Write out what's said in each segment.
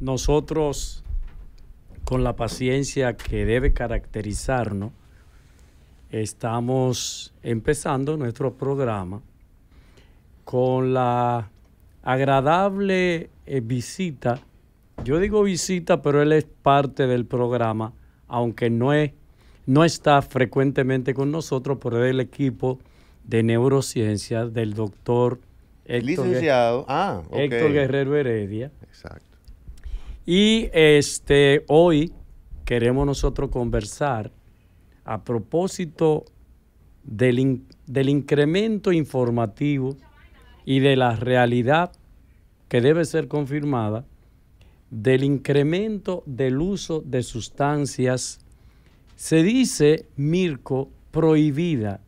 nosotros, con la paciencia que debe caracterizarnos, estamos empezando nuestro programa con la agradable eh, visita. Yo digo visita, pero él es parte del programa, aunque no, es, no está frecuentemente con nosotros por el equipo de neurociencias del doctor Héctor, ah, Héctor Guerrero Heredia. Exacto. Y este, hoy queremos nosotros conversar a propósito del, del incremento informativo y de la realidad que debe ser confirmada del incremento del uso de sustancias, se dice, Mirko, prohibida.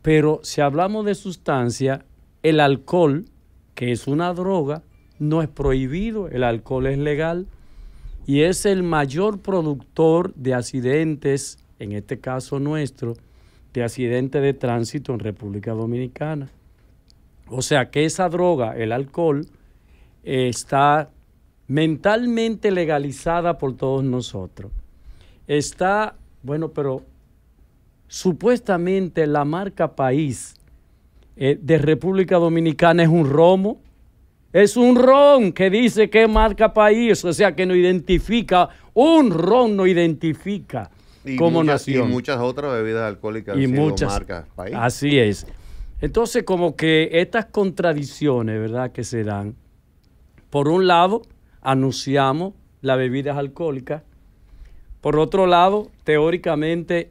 Pero si hablamos de sustancia, el alcohol, que es una droga, no es prohibido, el alcohol es legal y es el mayor productor de accidentes, en este caso nuestro, de accidentes de tránsito en República Dominicana. O sea que esa droga, el alcohol, está mentalmente legalizada por todos nosotros. Está, bueno, pero supuestamente la marca país eh, de República Dominicana es un romo es un ron que dice que marca país, o sea que no identifica, un ron no identifica como nación. Y muchas otras bebidas alcohólicas y muchas país. Así es. Entonces, como que estas contradicciones, ¿verdad?, que se dan. Por un lado, anunciamos las bebidas alcohólicas. Por otro lado, teóricamente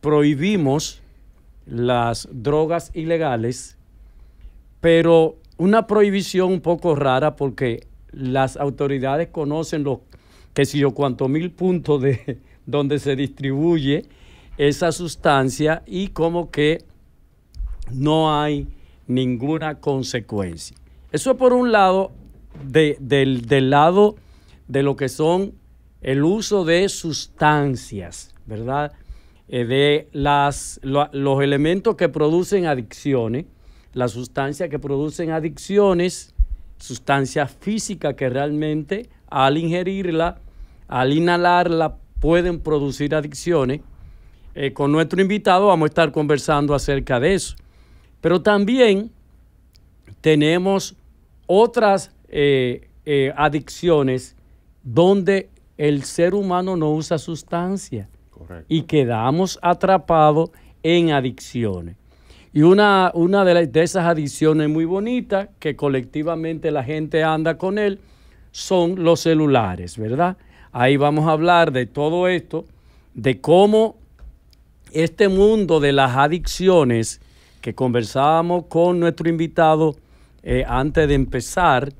prohibimos las drogas ilegales, pero una prohibición un poco rara porque las autoridades conocen los que si yo cuanto mil puntos de donde se distribuye esa sustancia y como que no hay ninguna consecuencia. Eso por un lado del, lado de lo que son el uso de sustancias, ¿verdad? Eh, de las, los elementos que producen adicciones las sustancias que producen adicciones, sustancias físicas que realmente al ingerirla, al inhalarla, pueden producir adicciones. Eh, con nuestro invitado vamos a estar conversando acerca de eso. Pero también tenemos otras eh, eh, adicciones donde el ser humano no usa sustancia y quedamos atrapados en adicciones. Y una, una de, de esas adicciones muy bonitas que colectivamente la gente anda con él son los celulares, ¿verdad? Ahí vamos a hablar de todo esto, de cómo este mundo de las adicciones que conversábamos con nuestro invitado eh, antes de empezar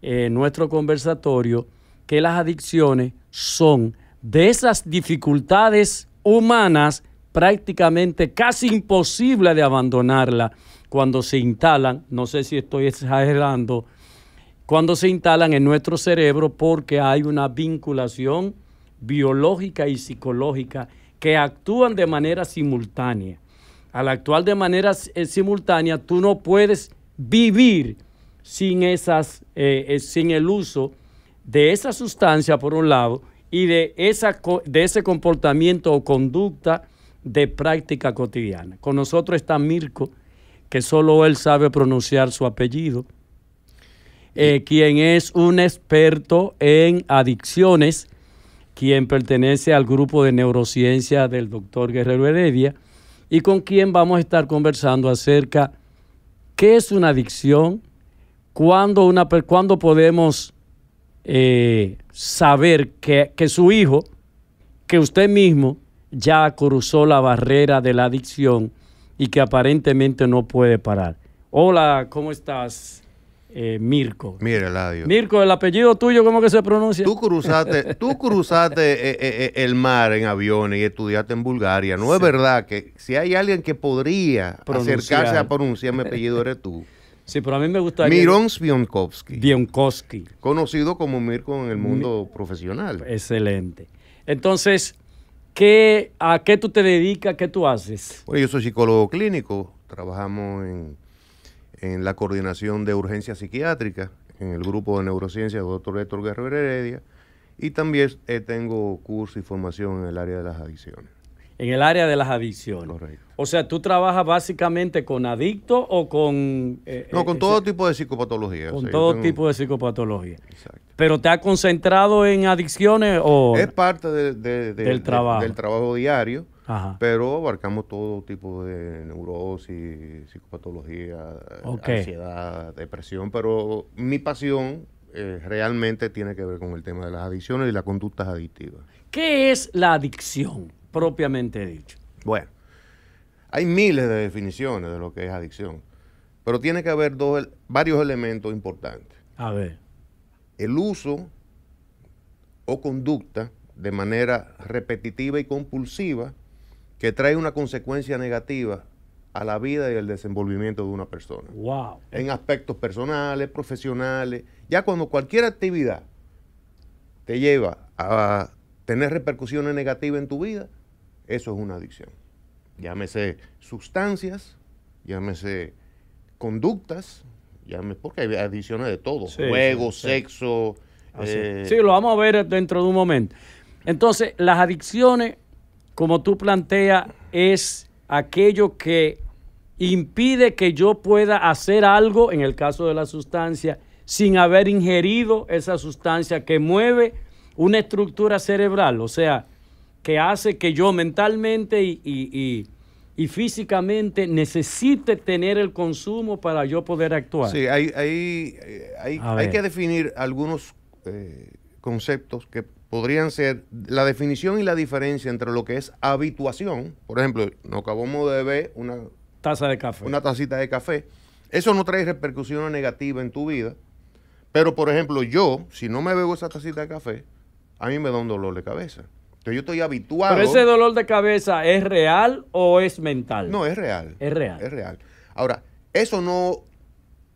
eh, nuestro conversatorio, que las adicciones son de esas dificultades humanas prácticamente casi imposible de abandonarla cuando se instalan, no sé si estoy exagerando, cuando se instalan en nuestro cerebro porque hay una vinculación biológica y psicológica que actúan de manera simultánea. Al actuar de manera eh, simultánea, tú no puedes vivir sin, esas, eh, eh, sin el uso de esa sustancia, por un lado, y de, esa, de ese comportamiento o conducta de práctica cotidiana. Con nosotros está Mirko, que solo él sabe pronunciar su apellido, eh, quien es un experto en adicciones, quien pertenece al grupo de neurociencia del doctor Guerrero Heredia, y con quien vamos a estar conversando acerca qué es una adicción, cuándo, una, podemos eh, saber que su hijo, que usted mismo, ya cruzó la barrera de la adicción y que aparentemente no puede parar. Hola, ¿cómo estás? Eh, Mirko. Mira, Mirko, el apellido tuyo, ¿cómo que se pronuncia? Tú cruzaste, tú cruzaste eh, eh, el mar en aviones y estudiaste en Bulgaria. No es verdad que si hay alguien que podría acercarse a pronunciar mi apellido, eres tú. Sí, pero a mí me gustaría. Mirons Bionkowski. Bionkowski. Conocido como Mirko en el mundo profesional. Excelente. Entonces, ¿Qué, ¿A qué tú te dedicas? ¿Qué tú haces? Bueno, yo soy psicólogo clínico. Trabajamos en, la coordinación de urgencias psiquiátricas en el grupo de neurociencia del doctor Héctor Guerrero Heredia. Y también eh, tengo curso y formación en el área de las adicciones en el área de las adicciones. Correcto. O sea, tú trabajas básicamente con adictos o con... Eh, no, eh, con eh, todo tipo de psicopatología. Con todo tipo de psicopatología. Exacto. Pero te has concentrado en adicciones o... Es parte del, trabajo. del trabajo diario. Ajá. Pero abarcamos todo tipo de neurosis, psicopatología, ansiedad, depresión. Pero mi pasión realmente tiene que ver con el tema de las adicciones y las conductas adictivas. ¿Qué es la adicción? propiamente dicho. Bueno, hay miles de definiciones de lo que es adicción, pero tiene que haber dos, varios elementos importantes. A ver. El uso o conducta de manera repetitiva y compulsiva que trae una consecuencia negativa a la vida y al desenvolvimiento de una persona. Wow. En aspectos personales, profesionales, ya cuando cualquier actividad te lleva a tener repercusiones negativas en tu vida, eso es una adicción. Llámese sustancias, llámese conductas, llámese, porque hay adicciones de todo, juego, sexo. Eh, sí, lo vamos a ver dentro de un momento. Entonces, las adicciones, como tú planteas, es aquello que impide que yo pueda hacer algo, en el caso de la sustancia, sin haber ingerido esa sustancia que mueve una estructura cerebral. O sea, que hace que yo mentalmente y, físicamente necesite tener el consumo para yo poder actuar. Sí, hay, hay, eh, hay, hay que definir algunos eh, conceptos que podrían ser la definición y la diferencia entre lo que es habituación. Por ejemplo, nos acabamos de beber una taza de café. Una tacita de café. Eso no trae repercusiones negativas en tu vida. Pero, por ejemplo, yo, si no me bebo esa tacita de café, a mí me da un dolor de cabeza. Entonces yo estoy habituado. Pero ese dolor de cabeza es real o es mental? No, es real. Es real. Es real. Ahora, eso no,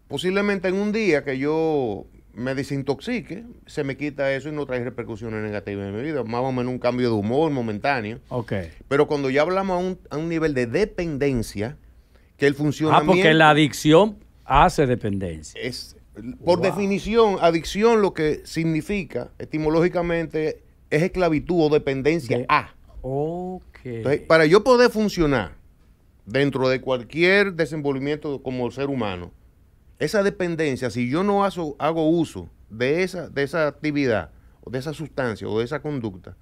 posiblemente en un día que yo me desintoxique, se me quita eso y no trae repercusiones negativas en mi vida. Más o menos un cambio de humor momentáneo. Ok. Pero cuando ya hablamos a un, nivel de dependencia, que el funcionamiento... Ah, porque la adicción hace dependencia. Es, por definición, adicción lo que significa etimológicamente es esclavitud o dependencia a. Ok. para yo poder funcionar dentro de cualquier desenvolvimiento como ser humano, esa dependencia, si yo no hago, uso de esa, de esa actividad, o de esa sustancia, o de esa conducta,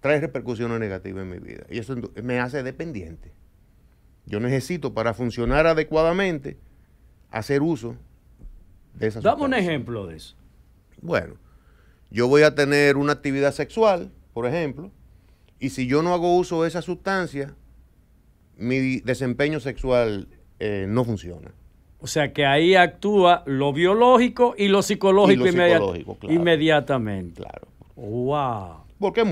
trae repercusiones negativas en mi vida. Y eso me hace dependiente. Yo necesito para funcionar adecuadamente hacer uso de esa Dame un ejemplo de eso. Bueno, yo voy a tener una actividad sexual, por ejemplo, y si yo no hago uso de esa sustancia, mi desempeño sexual eh, no funciona. O sea que ahí actúa lo biológico y lo psicológico, y inmediatamente. Claro. ¡Wow! Porque es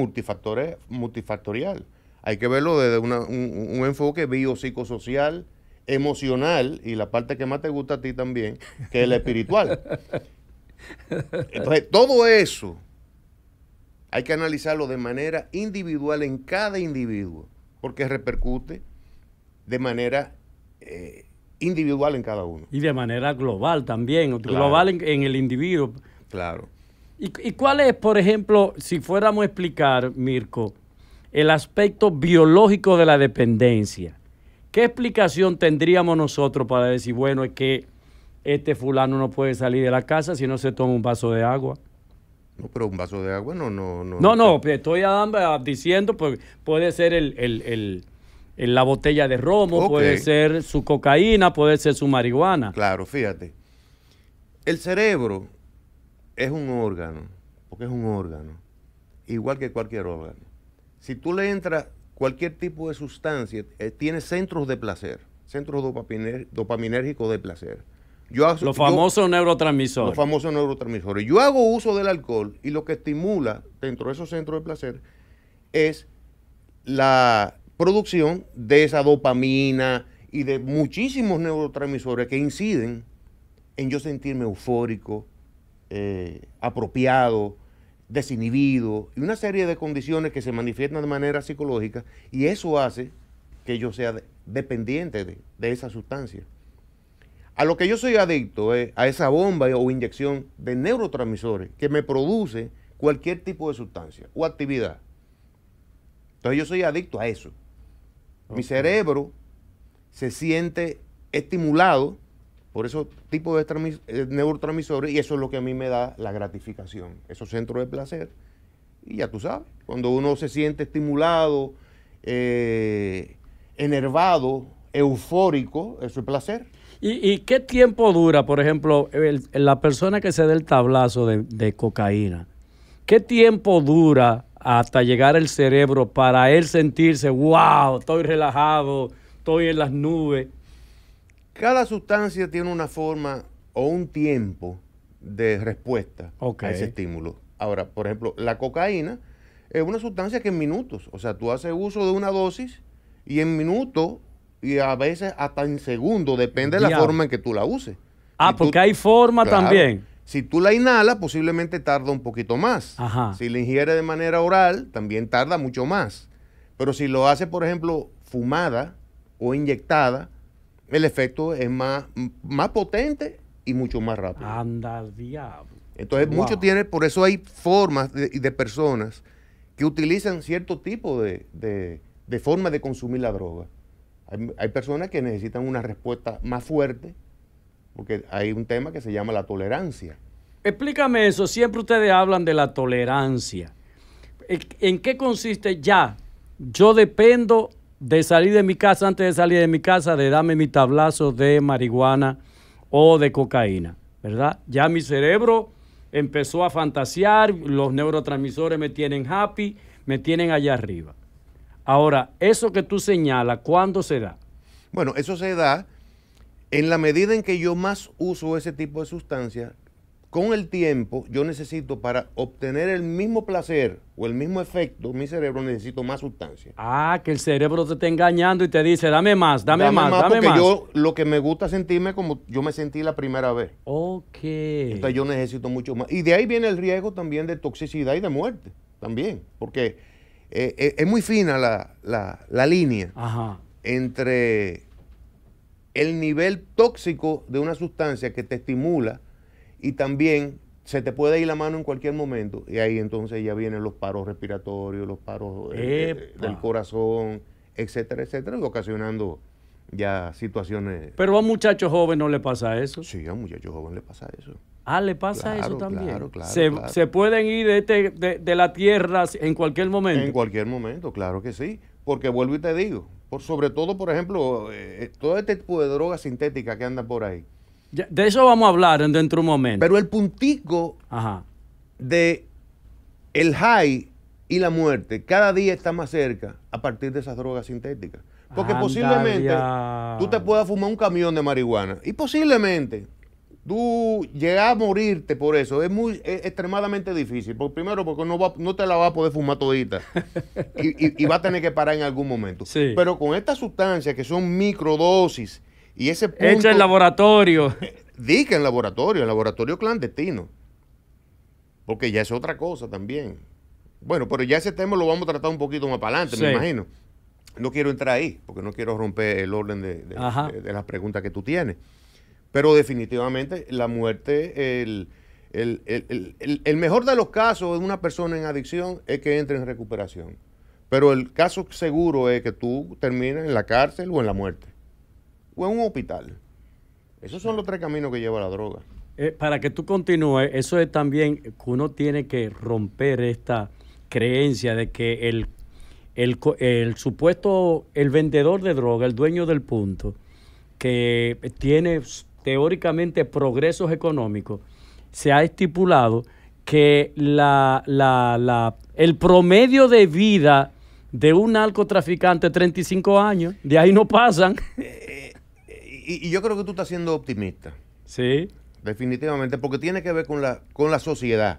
multifactorial. Hay que verlo desde un, un, enfoque biopsicosocial, emocional y la parte que más te gusta a ti también, que es la espiritual. Entonces, todo eso hay que analizarlo de manera individual en cada individuo, porque repercute de manera eh, individual en cada uno. Y de manera global también, global en, el individuo. Claro. ¿Y, ¿Y cuál es, por ejemplo, si fuéramos a explicar, Mirko, el aspecto biológico de la dependencia? ¿Qué explicación tendríamos nosotros para decir, bueno, es que este fulano no puede salir de la casa si no se toma un vaso de agua. No, pero un vaso de agua no, no, no. No, no, estoy diciendo, pues, puede ser la botella de romo, puede ser su cocaína, puede ser su marihuana. Claro, fíjate. El cerebro es un órgano, porque es un órgano, igual que cualquier órgano. Si tú le entras cualquier tipo de sustancia, eh, tiene centros de placer, centros dopaminérgicos de placer los famosos neurotransmisores. Los famosos neurotransmisores. Yo hago uso del alcohol y lo que estimula dentro de esos centros de placer es la producción de esa dopamina y de muchísimos neurotransmisores que inciden en yo sentirme eufórico, eh, apropiado, desinhibido y una serie de condiciones que se manifiestan de manera psicológica y eso hace que yo sea dependiente de, de esa sustancia. A lo que yo soy adicto es a esa bomba o inyección de neurotransmisores que me produce cualquier tipo de sustancia o actividad. Entonces yo soy adicto a eso. Mi cerebro se siente estimulado por esos tipos de eh, neurotransmisores y eso es lo que a mí me da la gratificación, esos centros de placer. Y ya tú sabes, cuando uno se siente estimulado, eh, enervado, eufórico, eso es placer. ¿Y, qué tiempo dura, por ejemplo, la persona que se da el tablazo de, cocaína? ¿Qué tiempo dura hasta llegar el cerebro para él sentirse, wow, estoy relajado, estoy en las nubes? Cada sustancia tiene una forma o un tiempo de respuesta a ese estímulo. Ahora, por ejemplo, la cocaína es una sustancia que en minutos, o sea, tú haces uso de una dosis y en minutos y a veces hasta en segundo, depende de la forma en que tú la uses. Ah, porque hay forma también. Si tú la inhalas, posiblemente tarda un poquito más. Si la ingiere de manera oral, también tarda mucho más. Pero si lo hace por ejemplo, fumada o inyectada, el efecto es más, más potente y mucho más rápido. Anda diablo. Entonces, mucho tiene, por eso hay formas de, personas que utilizan cierto tipo de, de, de forma de consumir la droga. Hay, personas que necesitan una respuesta más fuerte, porque hay un tema que se llama la tolerancia. Explícame eso, siempre ustedes hablan de la tolerancia. ¿En qué consiste ya? Yo dependo de salir de mi casa, antes de salir de mi casa, de darme mi tablazo de marihuana o de cocaína, ¿verdad? Ya mi cerebro empezó a fantasear, los neurotransmisores me tienen happy, me tienen allá arriba. Ahora, eso que tú señalas, ¿cuándo se da? Bueno, eso se da en la medida en que yo más uso ese tipo de sustancia. con el tiempo yo necesito para obtener el mismo placer o el mismo efecto, mi cerebro necesito más sustancia. Ah, que el cerebro te está engañando y te dice, dame más, dame, más, dame porque Yo lo que me gusta sentirme como yo me sentí la primera vez. Ok. Entonces yo necesito mucho más. Y de ahí viene el riesgo también de toxicidad y de muerte, también, porque eh, eh, es muy fina la, la, la línea entre el nivel tóxico de una sustancia que te estimula y también se te puede ir la mano en cualquier momento y ahí entonces ya vienen los paros respiratorios, los paros eh, del corazón, etcétera, etcétera, ocasionando ya situaciones. Pero a muchachos jóvenes no le pasa eso. Sí, a muchachos jóvenes le pasa eso. Ah, le pasa eso también. se, pueden ir este, de, la tierra en cualquier momento. En cualquier momento, claro que sí. Porque vuelvo y te digo, sobre todo, por ejemplo, eh, eh, todo este tipo de drogas sintéticas que anda por ahí. de eso vamos a hablar dentro de un momento. Pero el puntico de el high y la muerte cada día está más cerca a partir de esas drogas sintéticas. Porque posiblemente tú te puedas fumar un camión de marihuana y posiblemente Tú llegar a morirte por eso es muy extremadamente difícil. Porque primero, porque no, no te la vas a poder fumar todita. y, y, va a tener que parar en algún momento. Pero con estas sustancias que son microdosis y ese punto. en laboratorio. Di laboratorio, en laboratorio clandestino. Porque ya es otra cosa también. Bueno, pero ya ese tema lo vamos a tratar un poquito más para adelante, me imagino. No quiero entrar ahí, porque no quiero romper el orden de las preguntas que tú tienes. Pero definitivamente la muerte, el, mejor de los casos de una persona en adicción es que entre en recuperación. Pero el caso seguro es que tú termines en la cárcel o en la muerte. O en un hospital. Esos son los tres caminos que lleva la droga. Eh, para que tú continúes, eso es también que uno tiene que romper esta creencia de que el, el, el supuesto, el vendedor de droga, el dueño del punto, que tiene teóricamente progresos económicos, se ha estipulado que la, la, el promedio de vida de un narcotraficante 35 años, de ahí no pasan. Eh, eh, y, yo creo que tú estás siendo optimista. Sí. Definitivamente, porque tiene que ver con la, con la sociedad.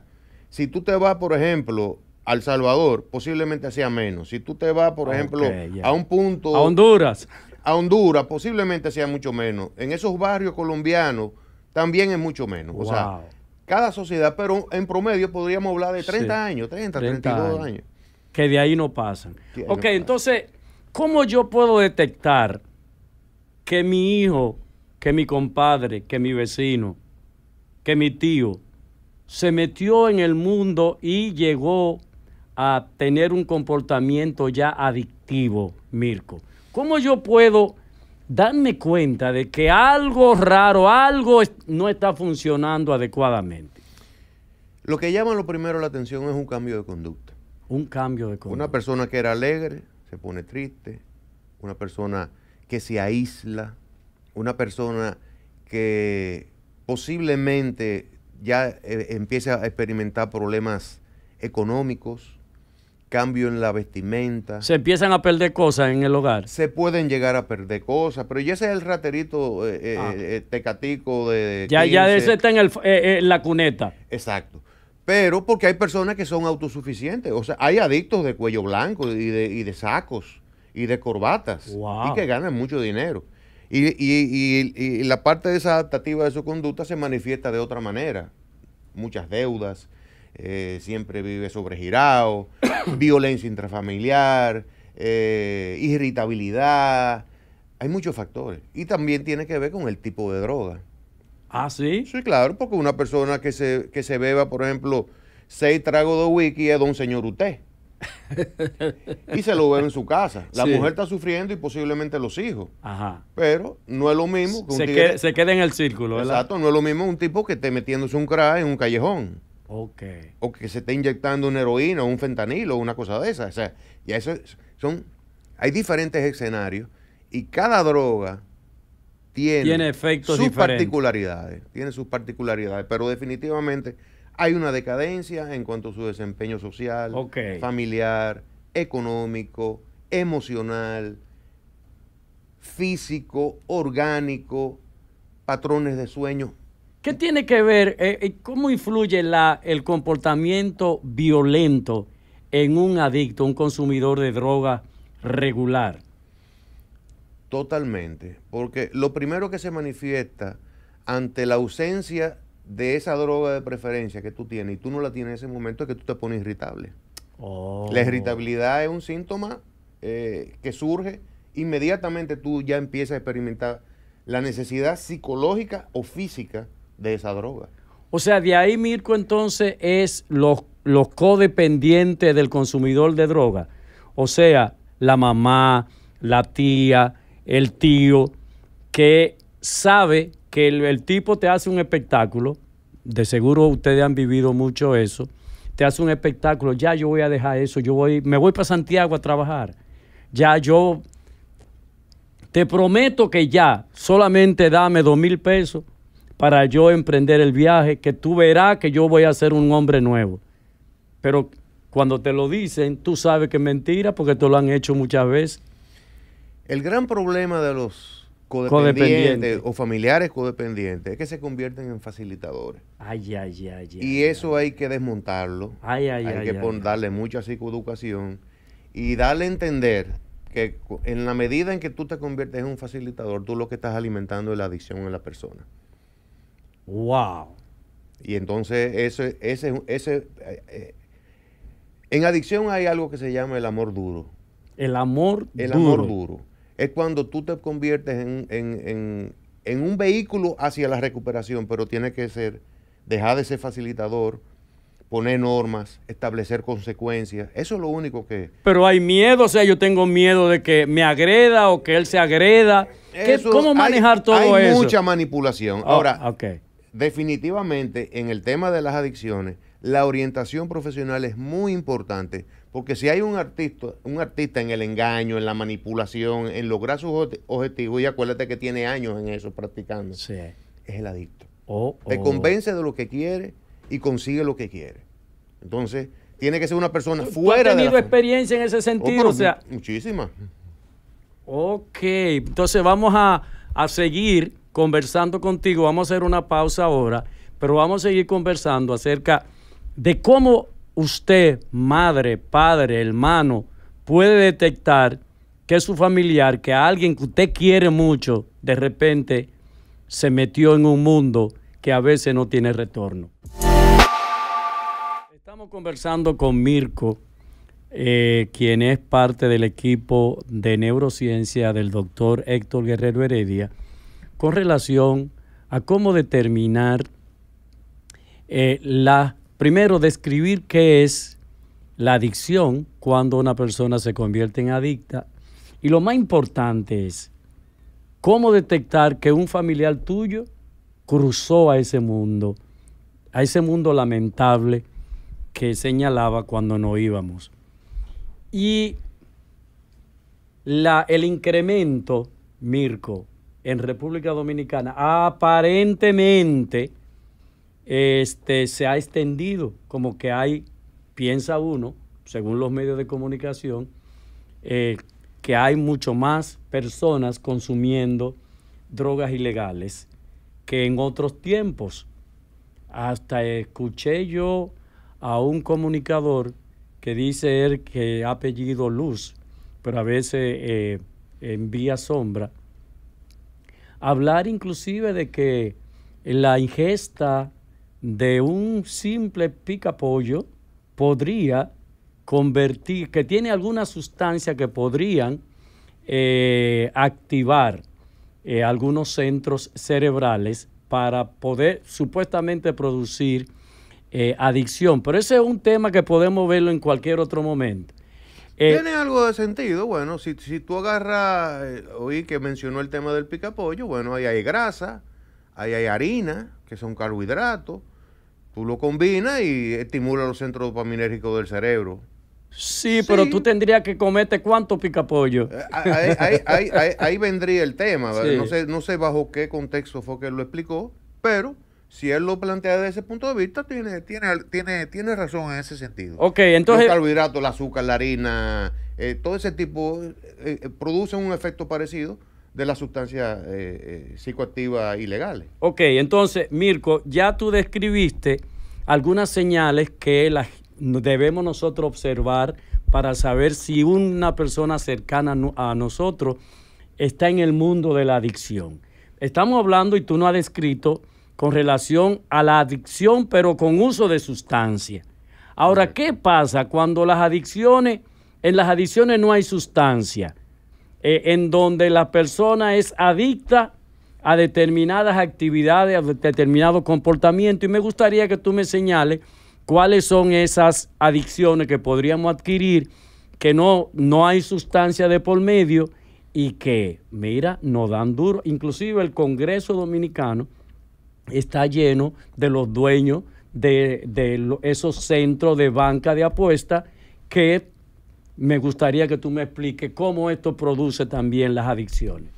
Si tú te vas, por ejemplo, El Salvador, posiblemente sea menos. Si tú te vas, por ejemplo, a un punto... A Honduras a Honduras posiblemente sea mucho menos. En esos barrios colombianos también es mucho menos. O sea, cada sociedad, pero en promedio podríamos hablar de 30 años, 30, 32 años. Que de ahí no pasan. ok, entonces, ¿cómo yo puedo detectar que mi hijo, que mi compadre, que mi vecino, que mi tío se metió en el mundo y llegó a tener un comportamiento ya adictivo, Mirko? ¿Cómo yo puedo darme cuenta de que algo raro, algo no está funcionando adecuadamente? Lo que llama lo primero la atención es un cambio de conducta. Un cambio de conducta. Una persona que era alegre se pone triste, una persona que se aísla, una persona que posiblemente ya eh, empiece a experimentar problemas económicos, cambio en la vestimenta. Se empiezan a perder cosas en el hogar. Se pueden llegar a perder cosas, pero ya ese es el raterito eh, eh, ah. eh, tecatico de... Ya, ese está en, el, la cuneta. Exacto. Pero porque hay personas que son autosuficientes, o sea, hay adictos de cuello blanco y de, y de sacos y de corbatas y que ganan mucho dinero. Y, y, y la parte desadaptativa de su conducta se manifiesta de otra manera. Muchas deudas, eh, siempre vive sobregirado, violencia intrafamiliar, eh, irritabilidad. Hay muchos factores. Y también tiene que ver con el tipo de droga. Ah, sí. Sí, claro, porque una persona que se, que se beba, por ejemplo, seis tragos de wiki es don señor usted. y se lo bebe en su casa. La mujer está sufriendo y posiblemente los hijos. Ajá. Pero no es lo mismo que un se, quede, queda en el círculo, Exacto, no es lo mismo un tipo que esté metiéndose un crack en un callejón. O que se esté inyectando una heroína o un fentanilo o una cosa de esa O sea, eso son. Hay diferentes escenarios y cada droga tiene, sus particularidades. Tiene sus particularidades, pero definitivamente hay una decadencia en cuanto a su desempeño social, familiar, económico, emocional, físico, orgánico, patrones de sueño, ¿Qué tiene que ver, eh, eh, cómo influye la, el comportamiento violento en un adicto, un consumidor de droga regular? Totalmente, porque lo primero que se manifiesta ante la ausencia de esa droga de preferencia que tú tienes y tú no la tienes en ese momento es que tú te pones irritable. Oh. La irritabilidad es un síntoma eh, que surge inmediatamente tú ya empiezas a experimentar la necesidad psicológica o física de esa droga. O sea, de ahí, Mirko, entonces es los, los codependientes del consumidor de droga. O sea, la mamá, la tía, el tío, que sabe que el, el tipo te hace un espectáculo, de seguro ustedes han vivido mucho eso, te hace un espectáculo, ya yo voy a dejar eso, yo voy, me voy para Santiago a trabajar, ya yo te prometo que ya solamente dame dos mil pesos para yo emprender el viaje, que tú verás que yo voy a ser un hombre nuevo. Pero cuando te lo dicen, tú sabes que es mentira porque te lo han hecho muchas veces. El gran problema de los codependientes, o familiares codependientes es que se convierten en facilitadores. Ay, ay, ay. y eso hay que desmontarlo. hay que darle mucha psicoeducación y darle a entender que en la medida en que tú te conviertes en un facilitador, tú lo que estás alimentando es la adicción en la persona. Wow. Y entonces ese, ese, ese eh, eh, en adicción hay algo que se llama el amor duro. El amor el duro. El amor duro. Es cuando tú te conviertes en, en, en, un vehículo hacia la recuperación, pero tiene que ser, dejar de ser facilitador, poner normas, establecer consecuencias. Eso es lo único que... Pero hay miedo, o sea, yo tengo miedo de que me agreda o que él se agreda. ¿Cómo manejar todo eso? Hay mucha manipulación. Oh, Ahora, okay definitivamente en el tema de las adicciones, la orientación profesional es muy importante, porque si hay un artista, un artista en el engaño, en la manipulación, en lograr sus objetivos, y acuérdate que tiene años en eso practicando, es el adicto. o Te convence de lo que quiere y consigue lo que quiere. Entonces, tiene que ser una persona fuera de. ¿Has tenido experiencia en ese oh, sentido? o sea, muchísima. Ok, entonces vamos a, a seguir conversando contigo. Vamos a hacer una pausa ahora, pero vamos a seguir conversando acerca de cómo usted, madre, padre, hermano, puede detectar que su familiar, que alguien que usted quiere mucho, de repente se metió en un mundo que a veces no tiene retorno. Estamos conversando con Mirko, eh, quien es parte del equipo de neurociencia del doctor Héctor Guerrero Heredia con relación a cómo determinar, eh, la, primero describir qué es la adicción cuando una persona se convierte en adicta. Y lo más importante es cómo detectar que un familiar tuyo cruzó a ese mundo, a ese mundo lamentable que señalaba cuando no íbamos. Y la, el incremento, Mirko, en República Dominicana aparentemente este, se ha extendido, como que hay, piensa uno, según los medios de comunicación, eh, que hay mucho más personas consumiendo drogas ilegales que en otros tiempos. Hasta escuché yo a un comunicador que dice él que apellido Luz, pero a veces eh, envía sombra, hablar inclusive de que la ingesta de un simple pica pollo podría convertir, que tiene alguna sustancia que podrían eh, activar eh, algunos centros cerebrales para poder supuestamente producir eh, adicción. Pero ese es un tema que podemos verlo en cualquier otro momento. Eh, Tiene algo de sentido, bueno, si, si tú agarras, eh, oí que mencionó el tema del picapollo, bueno, ahí hay grasa, ahí hay harina, que son carbohidratos, tú lo combinas y estimula los centros dopaminérgicos del cerebro. Sí, pero tú tendrías que comerte cuánto picapollo. Eh, ahí, vendría el tema, no, sé, no sé bajo qué contexto fue que lo explicó, pero si él lo plantea desde ese punto de vista, tiene, tiene, tiene, tiene razón en ese sentido. Ok, entonces. Los carbohidratos, el azúcar, la harina, eh, todo ese tipo eh, eh, producen un efecto parecido de las sustancias psicoactivas ilegales. Ok, entonces, Mirko, ya tú describiste algunas señales que debemos nosotros observar para saber si una persona cercana a nosotros está en el mundo de la adicción. Estamos hablando, y tú no has descrito, con relación a la adicción, pero con uso de sustancia. Ahora, ¿qué pasa cuando las adicciones, en las adicciones no hay sustancia? Eh, en donde la persona es adicta a determinadas actividades, a determinado comportamiento. Y me gustaría que tú me señales cuáles son esas adicciones que podríamos adquirir, que no, no hay sustancia de por medio y que, mira, no dan duro. Inclusive el Congreso Dominicano está lleno de los dueños de, esos centros de banca de apuesta que me gustaría que tú me expliques cómo esto produce también las adicciones.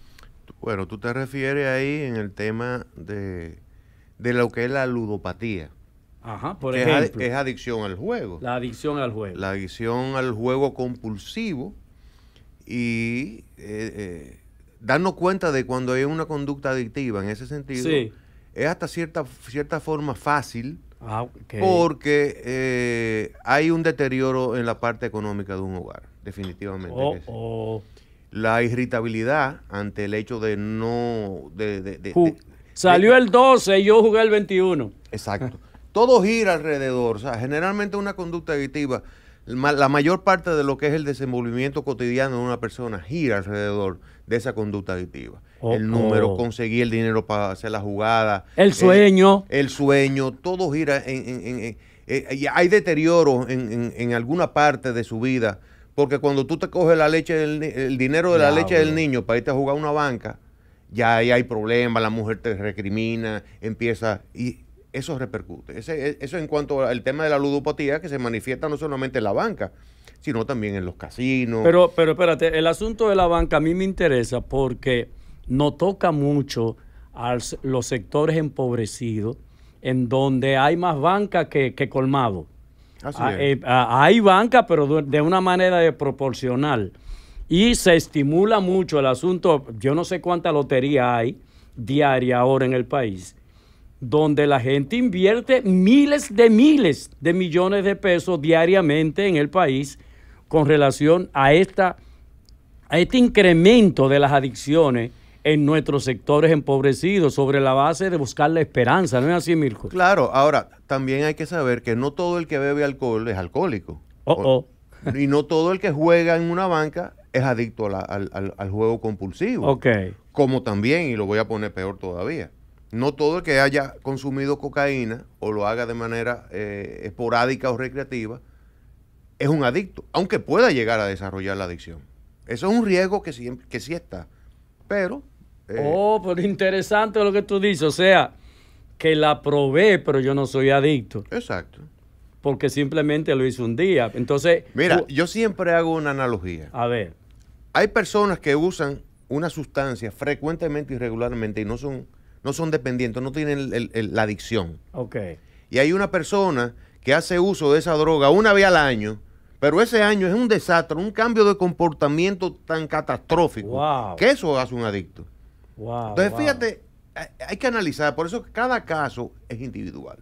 Bueno, tú te refieres ahí en el tema de, lo que es la ludopatía. Ajá, por ejemplo. Es, adicción al juego. La adicción al juego. La adicción al juego compulsivo y eh, eh, darnos cuenta de cuando hay una conducta adictiva en ese sentido. Sí es hasta cierta, cierta forma fácil ah, porque eh, hay un deterioro en la parte económica de un hogar, definitivamente. Oh, oh. La irritabilidad ante el hecho de no... De, de, Salió el 12 y yo jugué el 21. Exacto. Todo gira alrededor. sea, generalmente una conducta adictiva, la mayor parte de lo que es el desenvolvimiento cotidiano de una persona gira alrededor de esa conducta adictiva el número, conseguir el dinero para hacer la jugada. El eh, sueño. El, sueño, todo gira en... Eh, hay deterioro en, alguna parte de su vida, porque cuando tú te coges la leche, el, dinero de la leche del niño para irte a jugar a una banca, ya ahí hay problemas, la mujer te recrimina, empieza... Y eso repercute. E, eso en cuanto al tema de la ludopatía, que se manifiesta no solamente en la banca, sino también en los casinos. Pero, pero espérate, el asunto de la banca a mí me interesa porque no toca mucho a los sectores empobrecidos, en donde hay más banca que, colmado. Ah, eh, ah, hay banca, pero de una manera desproporcional. proporcional. Y se estimula mucho el asunto, yo no sé cuánta lotería hay diaria ahora en el país, donde la gente invierte miles de miles de millones de pesos diariamente en el país con relación a, esta, a este incremento de las adicciones en nuestros sectores empobrecidos, sobre la base de buscar la esperanza, ¿no es así, Mirko? Claro, ahora, también hay que saber que no todo el que bebe alcohol es alcohólico. Oh, oh. y no todo el que juega en una banca es adicto al, juego compulsivo. Ok. Como también, y lo voy a poner peor todavía, no todo el que haya consumido cocaína o lo haga de manera eh, esporádica o recreativa es un adicto, aunque pueda llegar a desarrollar la adicción. Eso es un riesgo que, que sí está. Pero eh. Oh, pero interesante lo que tú dices. O sea, que la probé, pero yo no soy adicto. Exacto. Porque simplemente lo hice un día. Entonces. Mira, yo siempre hago una analogía. A ver. Hay personas que usan una sustancia frecuentemente y regularmente y no son, no son dependientes, no tienen la adicción. Ok. Y hay una persona que hace uso de esa droga una vez al año, pero ese año es un desastre, un cambio de comportamiento tan catastrófico wow. que eso hace un adicto. Entonces, fíjate, hay que analizar, por eso cada caso es individual.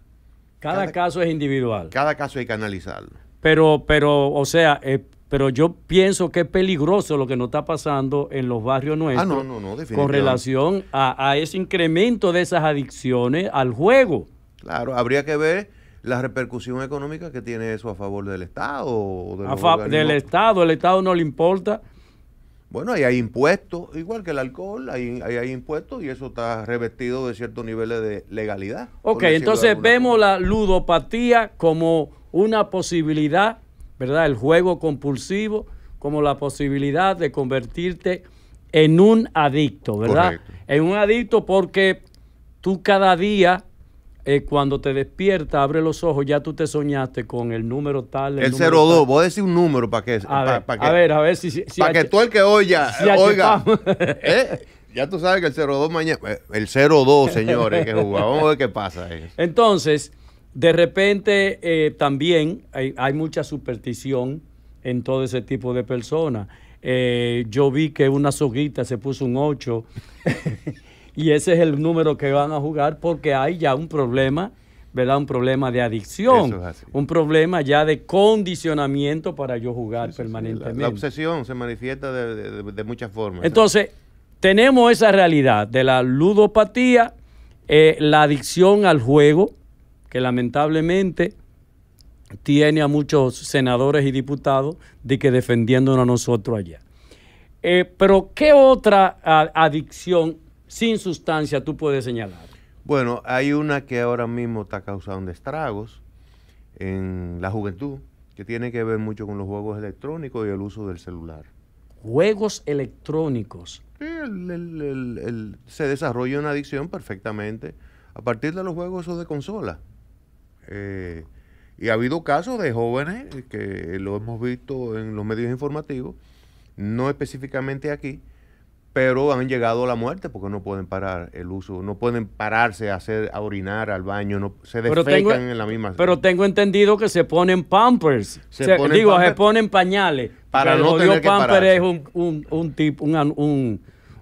Cada, caso es individual. Cada caso hay que analizarlo. Pero, pero, o sea, eh, pero yo pienso que es peligroso lo que nos está pasando en los barrios ah, nuestros. con relación a, ese incremento de esas adicciones al juego. Claro, habría que ver la repercusión económica que tiene eso a favor del Estado. O del Estado, el Estado no le importa bueno, ahí hay impuestos, igual que el alcohol, ahí, ahí hay impuestos y eso está revestido de ciertos niveles de legalidad. Ok, entonces vemos la ludopatía como una posibilidad, ¿verdad? El juego compulsivo como la posibilidad de convertirte en un adicto, ¿verdad? En un adicto porque tú cada día eh, cuando te despierta, abre los ojos, ya tú te soñaste con el número tal. El, el 02, voy a decir un número para que, para que tú el que oiga, oiga. Eh, ya tú sabes que el 02 mañana. Eh, el 02, señores, que jugamos Vamos a ver qué pasa. Entonces, de repente también hay, hay, mucha superstición en todo ese tipo de personas. yo vi que una soguita se puso un 8. y ese es el número que van a jugar porque hay ya un problema, ¿verdad? Un problema de adicción, un problema ya de condicionamiento para yo jugar permanentemente. La, obsesión se manifiesta de, muchas formas. Entonces, tenemos esa realidad de la ludopatía, eh, la adicción al juego, que lamentablemente tiene a muchos senadores y diputados de que defendiéndonos a nosotros allá. Eh, pero, ¿qué otra adicción sin sustancia tú puedes señalar? Bueno, hay una que ahora mismo está causando estragos en la juventud, que tiene que ver mucho con los juegos electrónicos y el uso del celular. Juegos electrónicos. se desarrolla una adicción perfectamente a partir de los juegos de consola. Eh, y ha habido casos de jóvenes que lo hemos visto en los medios informativos, no específicamente aquí, pero han llegado a la muerte porque no pueden parar el uso, no pueden pararse a hacer orinar al baño, no se despecan en la misma. Pero tengo entendido que se ponen pampers, se, digo, se ponen pañales. Para no tener que es un, tipo,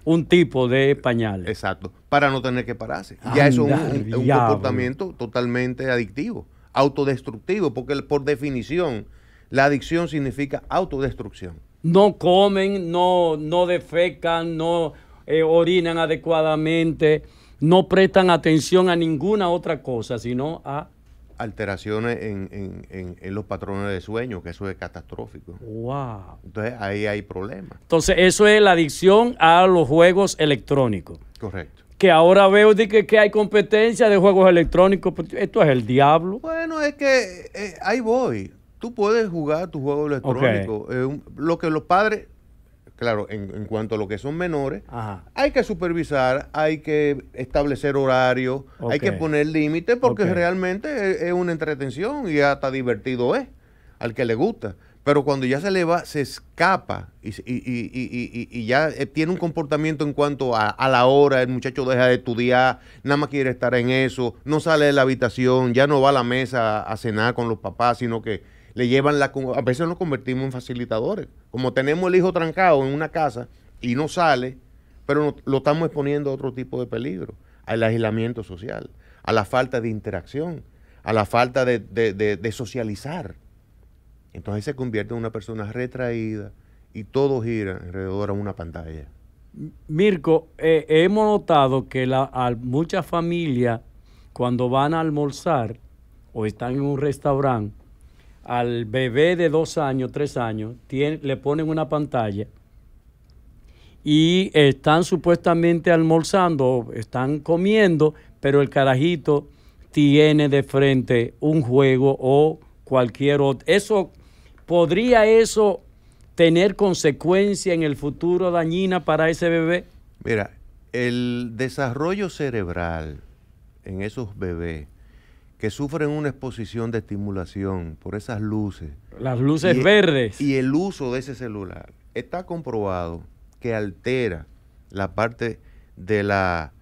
un, tipo de pañales. Exacto, para no tener que pararse. ya es un, comportamiento totalmente adictivo, autodestructivo, porque por definición la adicción significa autodestrucción no comen, no, no defecan, no eh, orinan adecuadamente, no prestan atención a ninguna otra cosa, sino a... Alteraciones en, los patrones de sueño, que eso es catastrófico. ¡Wow! Entonces ahí hay problemas. Entonces eso es la adicción a los juegos electrónicos. Correcto que ahora veo de que, que, hay competencia de juegos electrónicos. Pues, esto es el diablo. Bueno, es que eh, ahí voy tú puedes jugar tu juego electrónico. Eh, lo que los padres, claro, en, cuanto a lo que son menores, hay que supervisar, hay que establecer horarios, hay que poner límites porque realmente e, es, una entretención y hasta divertido es al que le gusta. Pero cuando ya se le va, se escapa y, y, y, y ya eh, tiene un comportamiento en cuanto a, a, la hora, el muchacho deja de estudiar, nada más quiere estar en eso, no sale de la habitación, ya no va a la mesa a cenar con los papás, sino que le llevan la... A veces nos convertimos en facilitadores. Como tenemos el hijo trancado en una casa y no sale, pero lo estamos exponiendo a otro tipo de peligro, al aislamiento social, a la falta de interacción, a la falta de, socializar. Entonces se convierte en una persona retraída y todo gira alrededor de una pantalla. Mirko, eh, hemos notado que muchas familias cuando van a almorzar o están en un restaurante, al bebé de dos años, tres años, le ponen una pantalla y están supuestamente almorzando, están comiendo, pero el carajito tiene de frente un juego o cualquier otro. Eso, ¿podría eso tener consecuencia en el futuro dañina para ese bebé? Mira, el desarrollo cerebral en esos bebés que sufren una exposición de estimulación por esas luces. Las luces e-, verdes. y el uso de ese celular. Está comprobado que altera la parte de la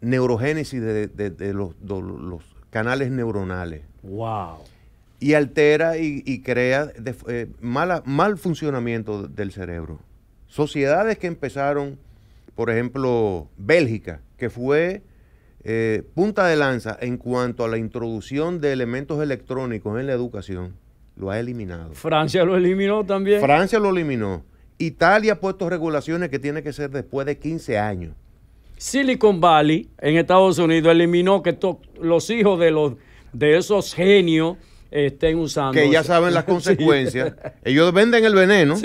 neurogénesis de, los, canales neuronales. ¡Wow! Y altera y, crea eh, mal funcionamiento del cerebro. Sociedades que empezaron, por ejemplo, Bélgica, que fue eh, punta de lanza en cuanto a la introducción de elementos electrónicos en la educación, lo ha eliminado. Francia lo eliminó también. Francia lo eliminó. Italia ha puesto regulaciones que tiene que ser después de 15 años. Silicon Valley en Estados Unidos eliminó que los hijos de, los, de esos genios estén usando. Que ya saben las consecuencias. Ellos venden el veneno,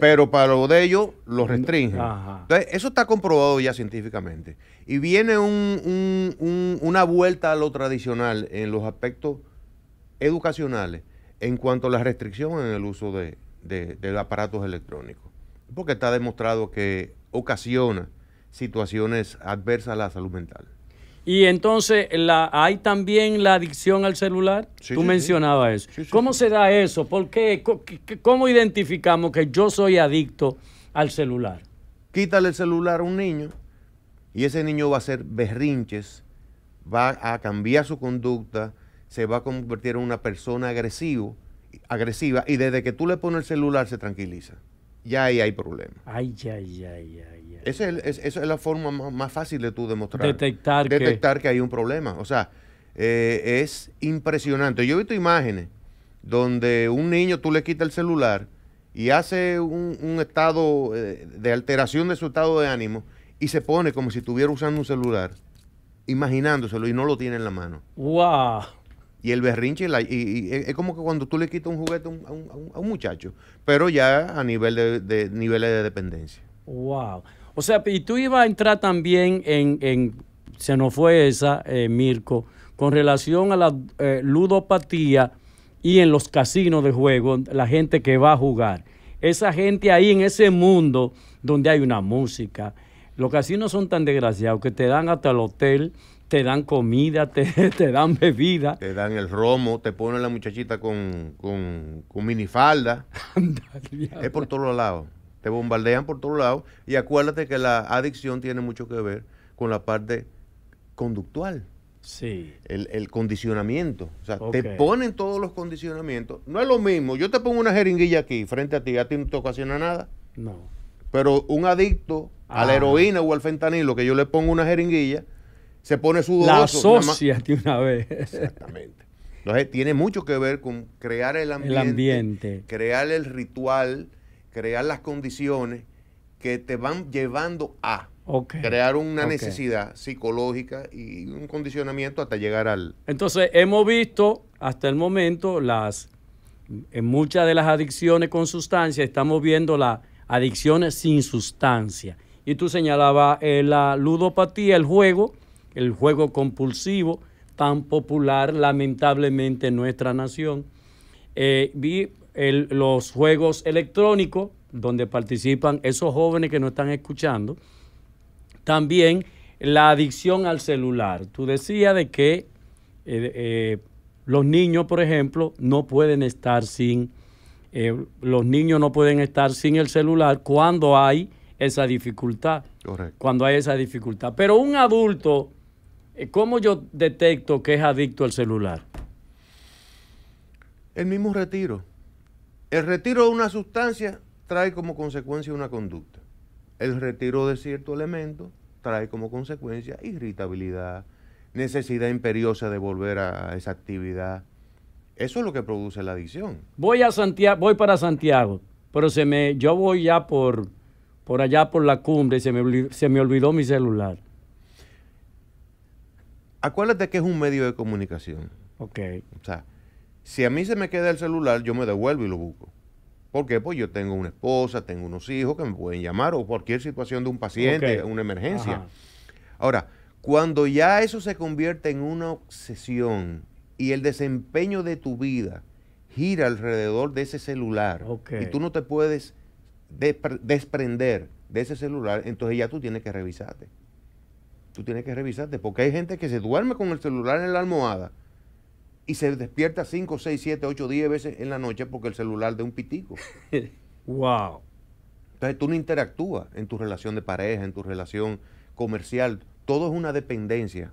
pero para lo de ellos lo restringen. Entonces, eso está comprobado ya científicamente. Y viene un, una vuelta a lo tradicional en los aspectos educacionales en cuanto a la restricción en el uso de, de, de aparatos electrónicos. Porque está demostrado que ocasiona situaciones adversas a la salud mental. Y entonces la, hay también la adicción al celular. Sí, Tú mencionabas eso. ¿Cómo se da eso? ¿Por qué? ¿Cómo identificamos que yo soy adicto al celular? Quítale el celular a un niño y ese niño va a hacer berrinches, va a cambiar su conducta, se va a convertir en una persona agresivo, agresiva y desde que tú le pones el celular se tranquiliza. Ya ahí hay problema. Ay, ay, ay, ay. Esa es, la forma más, fácil de tú demostrar. Detectar, que... hay un problema. O sea, eh, es impresionante. Yo he visto imágenes donde un niño tú le quitas el celular y hace un, estado eh, de alteración de su estado de ánimo y se pone como si estuviera usando un celular, imaginándoselo y no lo tiene en la mano. ¡Wow! Y el berrinche y, es como que cuando tú le quitas un juguete a un, muchacho, pero ya a nivel de, niveles de dependencia. ¡Wow! O sea, y tú ibas a entrar también en, en se nos fue esa, eh, Mirko, con relación a la eh, ludopatía y en los casinos de juego, la gente que va a jugar. Esa gente ahí en ese mundo donde hay una música. Los casinos son tan desgraciados que te dan hasta el hotel, te dan comida, te, dan bebida. Te dan el romo, te ponen la muchachita con, con, con minifalda. es por todos lados. Te bombardean por todos lados y acuérdate que la adicción tiene mucho que ver con la parte conductual. Sí. El, condicionamiento. O sea, te ponen todos los condicionamientos. No es lo mismo. Yo te pongo una jeringuilla aquí frente a ti, ya ti no te ocasiona nada. No. Pero un adicto a la ah. heroína o al fentanilo, que yo le pongo una jeringuilla, se pone su La asocia de una vez. Exactamente. Entonces tiene mucho que ver con crear el ambiente, el ambiente. crear el ritual, crear las condiciones que te van llevando a crear una necesidad psicológica y un condicionamiento hasta llegar al... Entonces, hemos visto hasta el momento las... En muchas de las adicciones con sustancia estamos viendo las adicciones sin sustancia. Y tú señalabas eh, la ludopatía, el juego, el juego compulsivo, tan popular lamentablemente en nuestra nación. Eh, vi los juegos electrónicos, donde participan esos jóvenes que no están escuchando. También la adicción al celular. Tú decías de que eh, eh, los niños, por ejemplo, no pueden estar sin, eh, los niños no pueden estar sin el celular cuando hay esa dificultad. Correcto. Cuando hay esa dificultad. Pero un adulto, ¿cómo yo detecto que es adicto al celular? El mismo retiro. El retiro de una sustancia trae como consecuencia una conducta. El retiro de cierto elemento trae como consecuencia irritabilidad, necesidad imperiosa de volver a esa actividad. Eso es lo que produce la adicción. Voy a Santiago, voy para Santiago, pero se me, yo voy ya por, por allá por la cumbre y se me, se me olvidó mi celular. Acuérdate que es un medio de comunicación. Ok. O sea, si a mí se me queda el celular, yo me devuelvo y lo busco. ¿Por qué? Pues yo tengo una esposa, tengo unos hijos que me pueden llamar o cualquier situación de un paciente, una emergencia. Ahora, cuando ya eso se convierte en una obsesión y el desempeño de tu vida gira alrededor de ese celular y tú no te puedes desprender de ese celular, entonces ya tú tienes que revisarte. Tú tienes que revisarte porque hay gente que se duerme con el celular en la almohada y se despierta 5, 6, 7, 8, 10 veces en la noche porque el celular de un pitico. wow. Entonces tú no interactúas en tu relación de pareja, en tu relación comercial. Todo es una dependencia.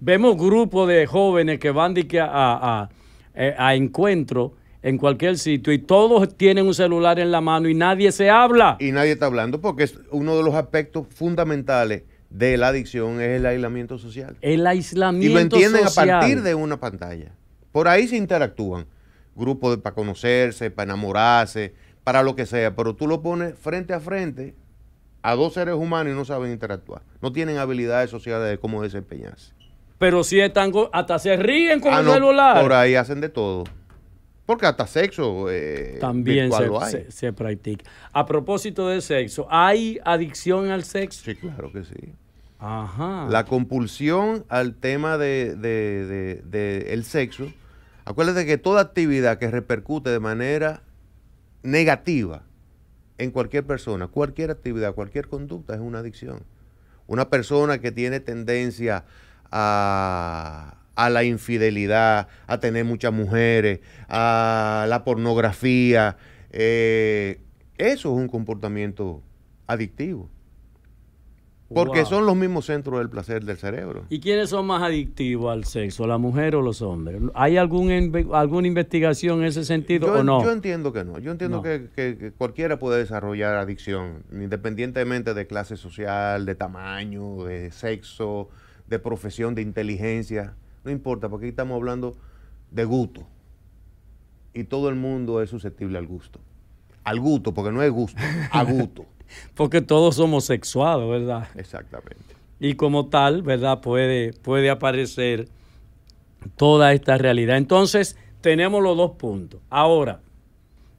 Vemos grupos de jóvenes que van que a, eh, a, encuentro en cualquier sitio y todos tienen un celular en la mano y nadie se habla. Y nadie está hablando porque es uno de los aspectos fundamentales de la adicción es el aislamiento social. El aislamiento social. Y lo entienden a partir de una pantalla. Por ahí se interactúan. Grupos para conocerse, para enamorarse, para lo que sea. Pero tú lo pones frente a frente a dos seres humanos y no saben interactuar. No tienen habilidades sociales de cómo desempeñarse. Pero si están, hasta se ríen con ah, el celular. Por ahí hacen de todo. Porque hasta sexo. Eh, También se, practica. A propósito de sexo, ¿hay adicción al sexo? Sí, claro que sí. Ajá. La compulsión al tema de, de el sexo Acuérdate que toda actividad que repercute de manera negativa en cualquier persona, cualquier actividad, cualquier conducta es una adicción. Una persona que tiene tendencia a, a la infidelidad, a tener muchas mujeres, a la pornografía, eh, eso es un comportamiento adictivo. Porque son los mismos centros del placer del cerebro. ¿Y quiénes son más adictivos al sexo, la mujer o los hombres? ¿Hay algún, alguna investigación en ese sentido o no? Yo entiendo que no. Yo entiendo Que, que, cualquiera puede desarrollar adicción, independientemente de clase social, de tamaño, de sexo, de profesión, de inteligencia. No importa, porque aquí estamos hablando de gusto. Y todo el mundo es susceptible al gusto. Al gusto, porque no es gusto, a gusto. porque todos somos sexuados, ¿verdad? Exactamente. Y como tal, ¿verdad? Puede, puede aparecer toda esta realidad. Entonces, tenemos los dos puntos. Ahora,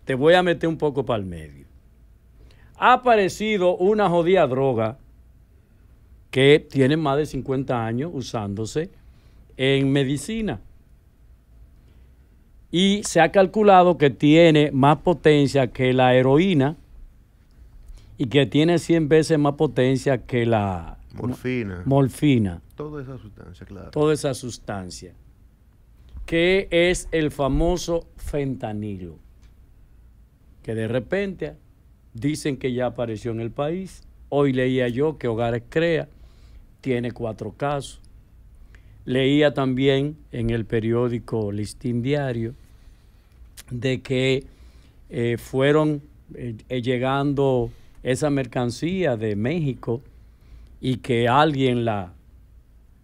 te voy a meter un poco para el medio. Ha aparecido una jodida droga que tiene más de 50 años usándose en medicina. Y se ha calculado que tiene más potencia que la heroína y que tiene 100 veces más potencia que la... Morfina. Morfina. Toda esa sustancia, claro. Toda esa sustancia. Que es el famoso fentanilo. Que de repente dicen que ya apareció en el país. Hoy leía yo que Hogares Crea tiene cuatro casos. Leía también en el periódico Listín Diario de que eh, fueron eh, eh, llegando esa mercancía de México y que alguien la,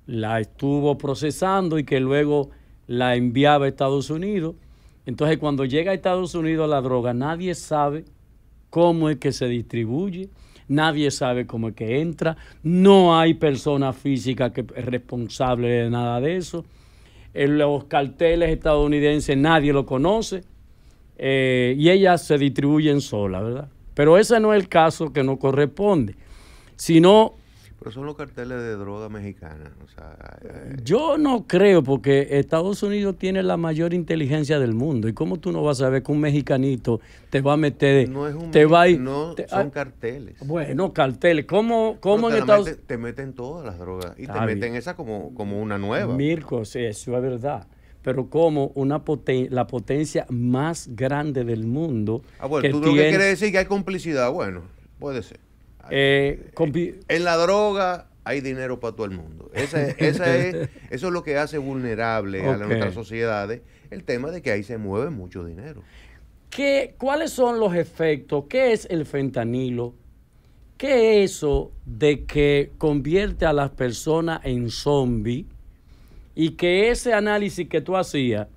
la estuvo procesando y que luego la enviaba a Estados Unidos. Entonces cuando llega a Estados Unidos la droga, nadie sabe cómo es que se distribuye, nadie sabe cómo es que entra, no hay persona física que es responsable de nada de eso. los carteles estadounidenses nadie lo conoce eh, y ellas se distribuyen solas, ¿verdad? Pero ese no es el caso que nos corresponde, sino... Pero son los carteles de droga mexicana. O sea, eh, Yo no creo, porque Estados Unidos tiene la mayor inteligencia del mundo. ¿Y cómo tú no vas a ver que un mexicanito te va a meter... No Te va no, son ah, carteles. Bueno, carteles. ¿Cómo, cómo en Estados Unidos...? Te meten todas las drogas y te meten esa como, como una nueva. Mirko, sí, eso es verdad pero como una la potencia más grande del mundo. Ah, bueno, que tú lo que quieres decir que hay complicidad, bueno, puede ser. Eh, en la droga hay dinero para todo el mundo. Esa, es, eso es lo que hace vulnerable a nuestras sociedades el tema de que ahí se mueve mucho dinero. ¿Qué, ¿Cuáles son los efectos? ¿Qué es el fentanilo? ¿Qué es eso de que convierte a las personas en zombies? y que ese análisis que tú hacías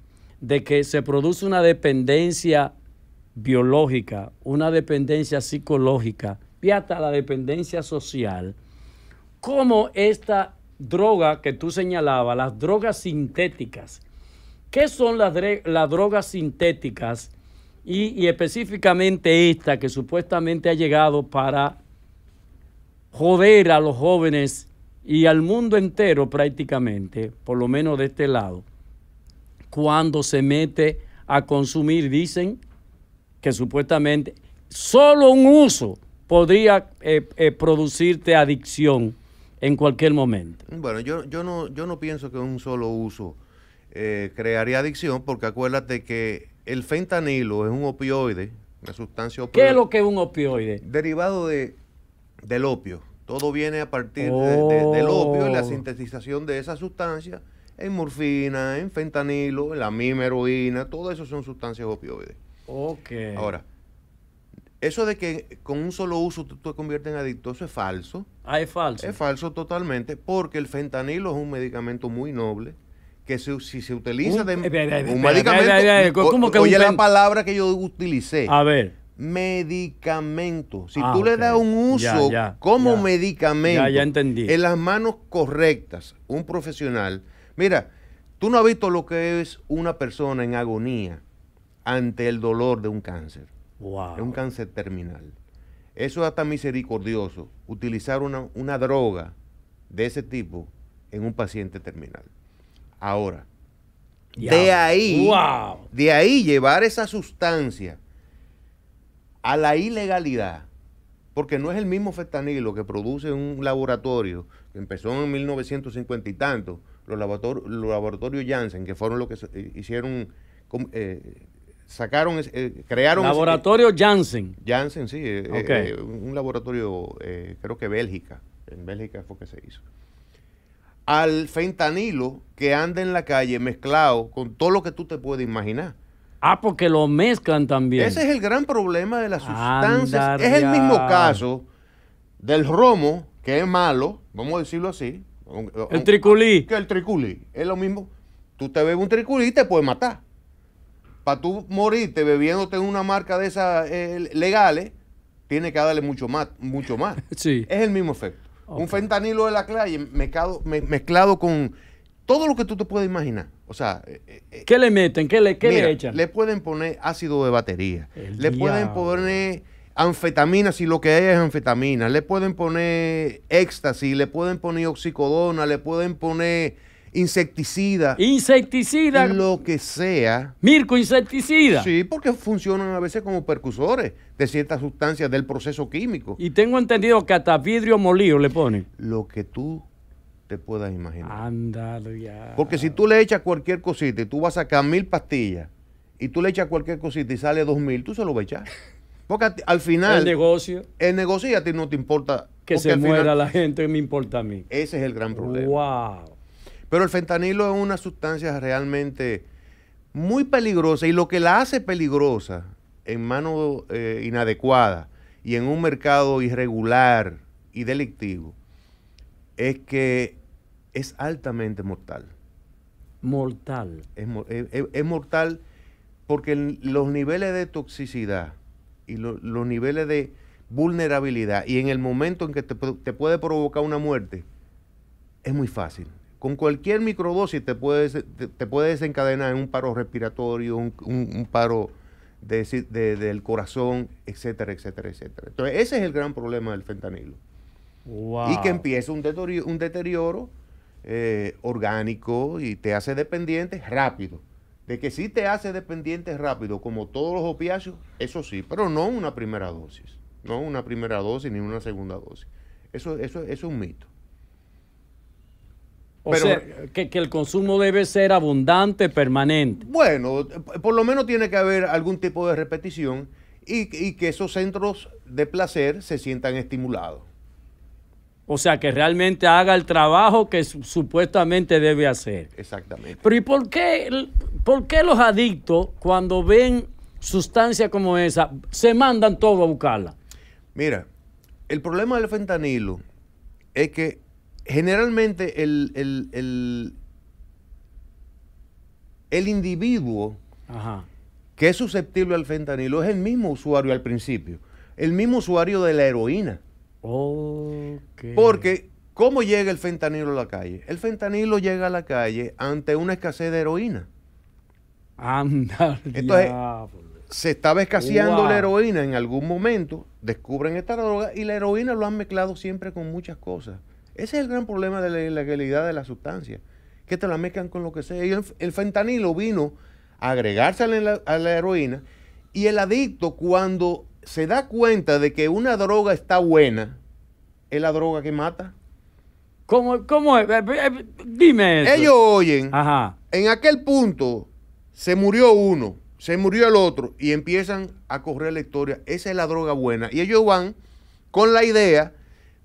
de que se produce una dependencia biológica, una dependencia psicológica y hasta la dependencia social, como esta droga que tú señalabas, las drogas sintéticas, ¿qué son las, drogas sintéticas y específicamente esta que supuestamente ha llegado para joder a los jóvenes y al mundo entero prácticamente, por lo menos de este lado, cuando se mete a consumir, dicen que supuestamente solo un uso podría eh, eh, producirte adicción en cualquier momento. Bueno, yo, no, yo no pienso que un solo uso eh, crearía adicción, porque acuérdate que el fentanilo es un opioide, una sustancia opioide. ¿Qué es lo que es un opioide? Derivado de, del opio todo viene a partir de, del opio y la oh. sintetización de esa sustancia en morfina, en fentanilo, en la misma todo eso son sustancias opioides. Ok. Ahora, eso de que con un solo uso tú te conviertes en adicto, eso es falso. Ah, es falso. Es falso totalmente, porque el fentanilo es un medicamento muy noble que si se utiliza de, un medicamento, como que oye la palabra que yo utilicé. A ver medicamento. Si ah, tú le das un uso como medicamento en las manos correctas, un profesional, mira, tú no has visto lo que es una persona en agonía ante el dolor de un cáncer. Wow. Es un cáncer terminal. Eso es hasta misericordioso, utilizar una, droga de ese tipo en un paciente terminal. Ahora, de ahí, de ahí llevar esa sustancia a la ilegalidad, porque no es el mismo fentanilo que produce un laboratorio que empezó en 1950 y tanto, los, laboratorios Janssen, que fueron los que eh, hicieron, eh, sacaron, eh, crearon... Laboratorio Janssen. Janssen, sí, un laboratorio, creo que Bélgica, en Bélgica fue que se hizo al fentanilo que anda en la calle mezclado con todo lo que tú te puedes imaginar. Ah, porque lo mezclan también. Ese es el gran problema de las sustancias. es el mismo caso del romo, que es malo, vamos a decirlo así. el triculí. Ah, que el triculí. Es lo mismo. Tú te bebes un triculí y te puedes matar. Para tú morirte bebiéndote una marca de esas eh, legales, tiene que darle mucho más. Mucho más. sí. Es el mismo efecto. Un fentanilo de la calle mezclado con todo lo que tú te puedes imaginar. O sea, eh, eh, eh, ¿qué le meten? ¿Qué le, le echan? Le pueden poner ácido de batería. le pueden poner anfetamina si lo que hay es anfetamina. Le pueden poner éxtasis, le pueden poner oxicodona, le pueden poner insecticida. Insecticida. Lo que sea. Mirco, insecticida. Sí, porque funcionan a veces como percusores de ciertas sustancias del proceso químico. Y tengo entendido que hasta vidrio molido le ponen. Lo que tú te puedas imaginar. Ándalo ya. Porque si tú le echas cualquier cosita y tú vas a sacar mil pastillas y tú le echas cualquier cosita y sale dos mil, tú se lo vas a echar. Porque al final. El negocio. El negocio y a ti no te importa. Que se muera la gente, me importa a mí. Ese es el gran problema. ¡Wow! Pero el fentanilo es una sustancia realmente muy peligrosa y lo que la hace peligrosa en mano eh, inadecuada y en un mercado irregular y delictivo es que es altamente mortal. Mortal. Es, mortal porque los niveles de toxicidad y los niveles de vulnerabilidad y en el momento en que te, puede provocar una muerte, es muy fácil. Con cualquier microdosis te puede, te, puede desencadenar un paro respiratorio, un, paro del corazón, etcétera, etcétera, etcétera. Entonces ese es el gran problema del fentanilo. Y que empieza un un deterioro eh, orgánico y te hace dependiente rápido. De que sí te hace dependiente rápido, como todos los opiáceos, eso sí, pero no una primera dosis. No una primera dosis ni una segunda dosis. Eso, eso, eso es un mito. O sea, que, el consumo debe ser abundante, permanente. Bueno, por lo menos tiene que haber algún tipo de repetición y que esos centros de placer se sientan estimulados. O sea, que realmente haga el trabajo que supuestamente debe hacer. Exactamente. Pero ¿y por qué, los adictos, cuando ven sustancias como esa, se mandan todo a buscarla? Mira, el problema del fentanilo es que generalmente el, individuo que es susceptible al fentanilo es el mismo usuario al principio, el mismo usuario de la heroína. Porque, ¿cómo llega el fentanilo a la calle? El fentanilo llega a la calle ante una escasez de heroína. Anda, se estaba escaseando la heroína en algún momento, descubren esta droga y la heroína lo han mezclado siempre con muchas cosas. Ese es el gran problema de la ilegalidad de la sustancia, que te la mezclan con lo que sea. el, fentanilo vino a agregarse a la heroína y el adicto cuando se da cuenta de que una droga está buena, es la droga que mata. ¿Cómo, cómo es? Eh, eh, dime eso. Ellos oyen, en aquel punto se murió uno, se murió el otro, y empiezan a correr la historia. Esa es la droga buena. Y ellos van con la idea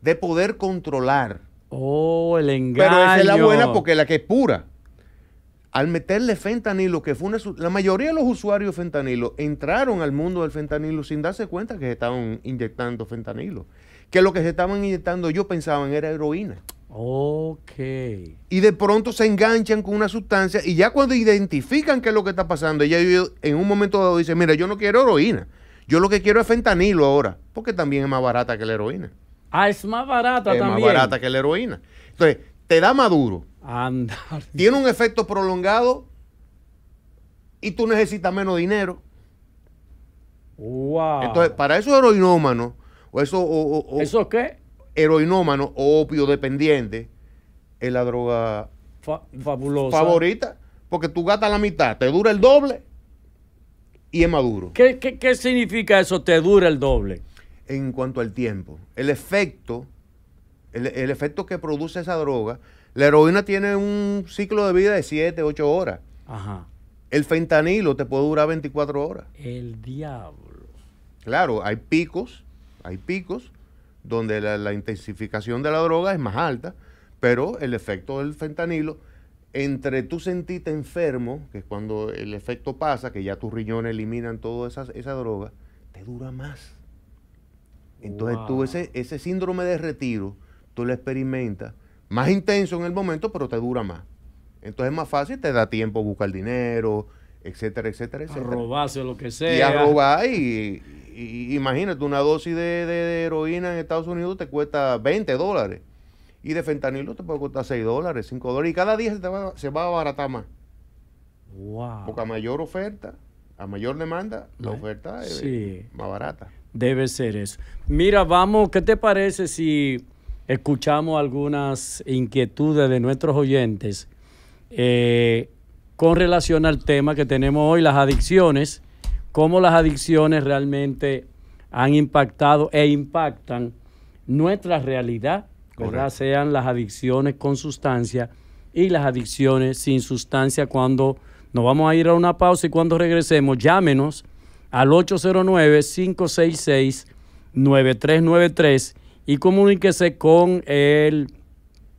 de poder controlar. Oh, el engaño. Pero esa es la buena porque es la que es pura al meterle fentanilo, que fue una, la mayoría de los usuarios de fentanilo entraron al mundo del fentanilo sin darse cuenta que se estaban inyectando fentanilo. Que lo que se estaban inyectando yo pensaban era heroína. Ok. Y de pronto se enganchan con una sustancia y ya cuando identifican qué es lo que está pasando, ella en un momento dado dice, mira, yo no quiero heroína, yo lo que quiero es fentanilo ahora, porque también es más barata que la heroína. Ah, es más barata también. Es más barata que la heroína. Entonces, te da maduro, Anda. Tiene un efecto prolongado y tú necesitas menos dinero. Wow. Entonces, para esos heroinómanos, o eso, o, ¿Eso qué? Heroinómano o opio dependiente, es la droga fabulosa. favorita. Porque tú gastas la mitad, te dura el doble y es maduro. ¿Qué, qué, significa eso? Te dura el doble. En cuanto al tiempo, el efecto, el efecto que produce esa droga la heroína tiene un ciclo de vida de 7, 8 horas. Ajá. El fentanilo te puede durar 24 horas. El diablo. Claro, hay picos, hay picos donde la, intensificación de la droga es más alta, pero el efecto del fentanilo entre tú sentiste enfermo, que es cuando el efecto pasa, que ya tus riñones eliminan toda esa, droga, te dura más. Entonces tú ese, ese síndrome de retiro, tú lo experimentas más intenso en el momento, pero te dura más. Entonces es más fácil, te da tiempo buscar dinero, etcétera, etcétera, etcétera. robarse lo que sea. Y a robar, y, imagínate, una dosis de, heroína en Estados Unidos te cuesta 20 dólares. Y de fentanilo te puede costar 6 dólares, 5 dólares. Y cada día se, va, se va a abaratar más. Wow. Porque a mayor oferta, a mayor demanda, la oferta es más barata. Debe ser eso. Mira, vamos, ¿qué te parece si escuchamos algunas inquietudes de nuestros oyentes eh, con relación al tema que tenemos hoy, las adicciones, cómo las adicciones realmente han impactado e impactan nuestra realidad, ¿verdad? sean las adicciones con sustancia y las adicciones sin sustancia cuando nos vamos a ir a una pausa y cuando regresemos llámenos al 809 566 9393 y comuníquese con el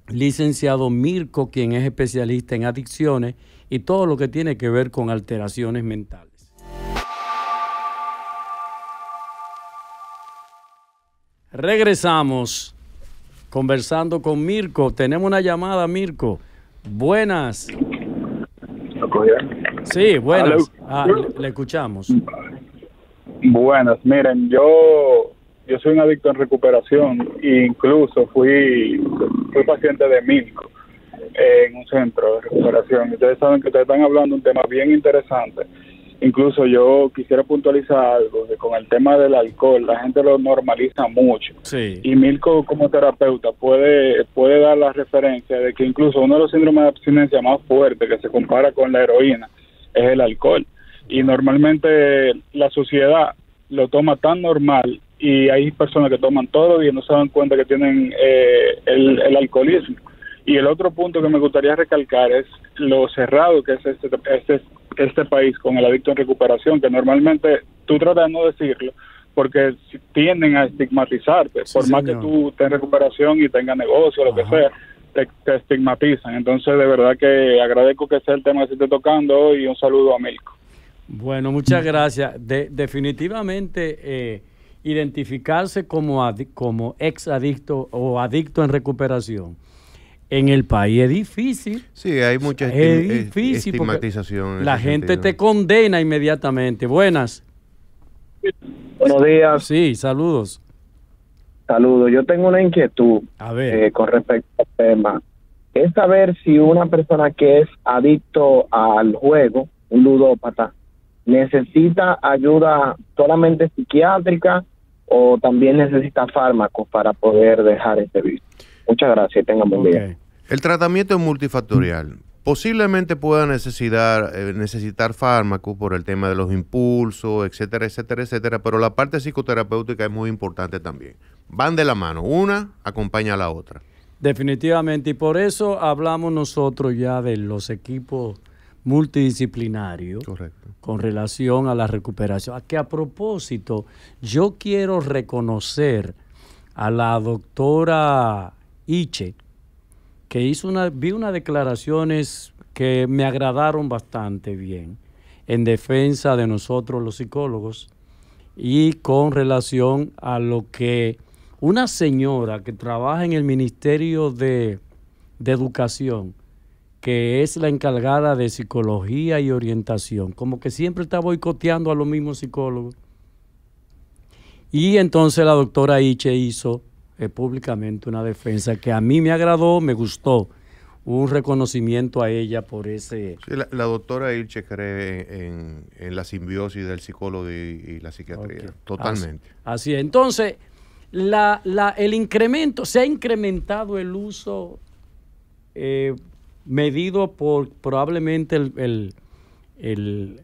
licenciado Mirko, quien es especialista en adicciones y todo lo que tiene que ver con alteraciones mentales. Regresamos conversando con Mirko. Tenemos una llamada, Mirko. Buenas. Sí, buenas. Ah, le escuchamos. Buenas, miren, yo yo soy un adicto en recuperación e incluso fui, fui paciente de Milco eh, en un centro de recuperación. Ustedes saben que ustedes están hablando de un tema bien interesante. Incluso yo quisiera puntualizar algo, con el tema del alcohol la gente lo normaliza mucho. Y Milko como terapeuta puede, puede dar la referencia de que incluso uno de los síndromes de abstinencia más fuertes que se compara con la heroína es el alcohol. Y normalmente la sociedad lo toma tan normal y hay personas que toman todo y no se dan cuenta que tienen eh, el, alcoholismo. Y el otro punto que me gustaría recalcar es lo cerrado que es este, este, este país con el adicto en recuperación, que normalmente tú tratas de no decirlo, porque tienden a estigmatizarte, por más que tú estés en recuperación y tengas negocio, o lo que sea, te, estigmatizan. Entonces, de verdad que agradezco que sea el tema que se esté tocando y un saludo a México. Bueno, muchas gracias. definitivamente, eh, identificarse como, como ex adicto o adicto en recuperación en el país es difícil. Sí, hay mucha estigmatización. La gente te condena inmediatamente. Buenas. Buenos días. Sí, saludos. Saludos. Yo tengo una inquietud eh, con respecto al tema. Es saber si una persona que es adicto al juego, un ludópata, necesita ayuda solamente psiquiátrica o también necesita fármacos para poder dejar este virus. Muchas gracias, tengan buen día. El tratamiento es multifactorial. Posiblemente pueda necesitar, eh, necesitar fármacos por el tema de los impulsos, etcétera, etcétera, etcétera, pero la parte psicoterapéutica es muy importante también. Van de la mano, una acompaña a la otra. Definitivamente, y por eso hablamos nosotros ya de los equipos multidisciplinario con relación a la recuperación. A que a propósito, yo quiero reconocer a la doctora Iche, que hizo una, vi unas declaraciones que me agradaron bastante bien en defensa de nosotros los psicólogos y con relación a lo que una señora que trabaja en el Ministerio de, de Educación que es la encargada de psicología y orientación, como que siempre está boicoteando a los mismos psicólogos. Y entonces la doctora Iche hizo eh, públicamente una defensa que a mí me agradó, me gustó un reconocimiento a ella por ese... la, doctora Ilche cree en, la simbiosis del psicólogo y, la psiquiatría, totalmente. Así, es. Entonces, el incremento, se ha incrementado el uso eh, medido por probablemente el,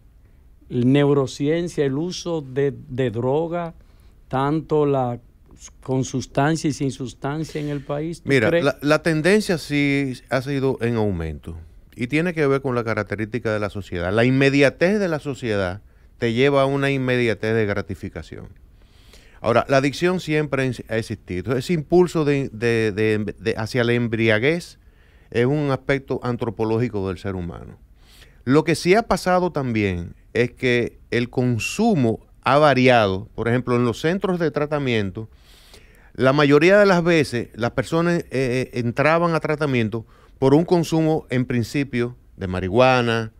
neurociencia, el uso de, droga, tanto la con sustancia y sin sustancia en el país? Mira, la, tendencia sí ha sido en aumento y tiene que ver con la característica de la sociedad. La inmediatez de la sociedad te lleva a una inmediatez de gratificación. Ahora, la adicción siempre ha existido. Ese impulso de, de, hacia la embriaguez es un aspecto antropológico del ser humano. Lo que sí ha pasado también es que el consumo ha variado. Por ejemplo, en los centros de tratamiento, la mayoría de las veces las personas eh, eh, entraban a tratamiento por un consumo en principio de marihuana,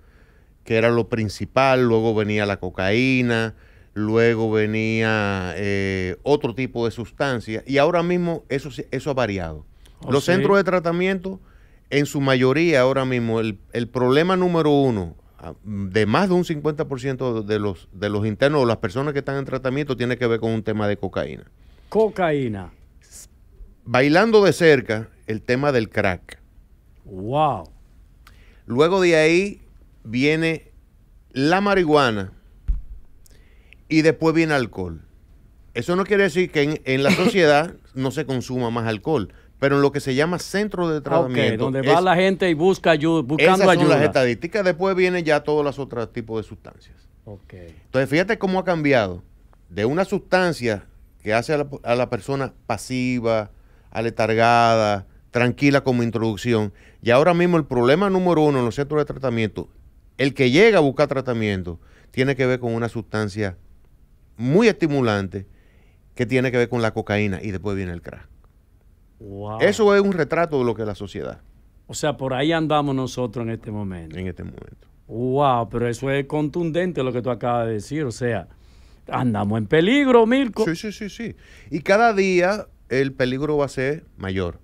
que era lo principal, luego venía la cocaína, luego venía eh, otro tipo de sustancia, y ahora mismo eso, eso ha variado. Oh, los centros de tratamiento en su mayoría ahora mismo, el, problema número uno ah, de más de un 50% de los, de los internos o las personas que están en tratamiento tiene que ver con un tema de cocaína. Cocaína. Bailando de cerca el tema del crack. Wow. Luego de ahí viene la marihuana y después viene alcohol. Eso no quiere decir que en la sociedad no se consuma más alcohol, pero en lo que se llama centro de tratamiento. Ok, donde va la gente y busca ayuda, buscando esas son las estadísticas, después viene ya todos los otros tipos de sustancias. Okay. Entonces, fíjate cómo ha cambiado de una sustancia que hace a la, a la persona pasiva, aletargada, tranquila como introducción. Y ahora mismo el problema número uno en los centros de tratamiento, el que llega a buscar tratamiento, tiene que ver con una sustancia muy estimulante que tiene que ver con la cocaína y después viene el crack. Eso es un retrato de lo que es la sociedad. O sea, por ahí andamos nosotros en este momento. En este momento. Wow, pero eso es contundente lo que tú acabas de decir. O sea, andamos en peligro, Mirko. Sí, sí, sí, sí. Y cada día el peligro va a ser mayor.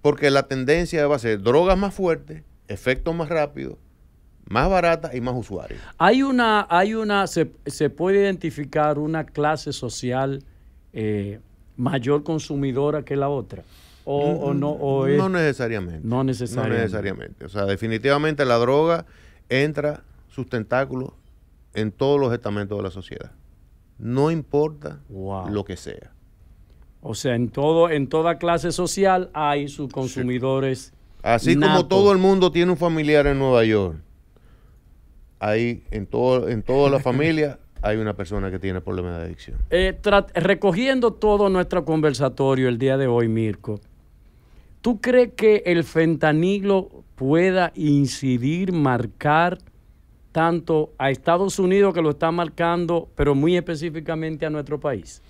Porque la tendencia va a ser drogas más fuertes, efectos más rápidos, más baratas y más usuarios. Hay una, hay una, se, se puede identificar una clase social eh, mayor consumidora que la otra. O, mm, mm, no, no necesariamente. No necesariamente. O sea, definitivamente la droga entra sus tentáculos en todos los estamentos de la sociedad. No importa lo que sea. O sea, en todo, en toda clase social hay sus consumidores. Así como todo el mundo tiene un familiar en Nueva York, Ahí en todo, en toda la familia hay una persona que tiene problemas de adicción. Eh, recogiendo todo nuestro conversatorio el día de hoy, Mirko, ¿Tú crees que el fentanilo pueda incidir, marcar tanto a Estados Unidos que lo está marcando, pero muy específicamente a nuestro país?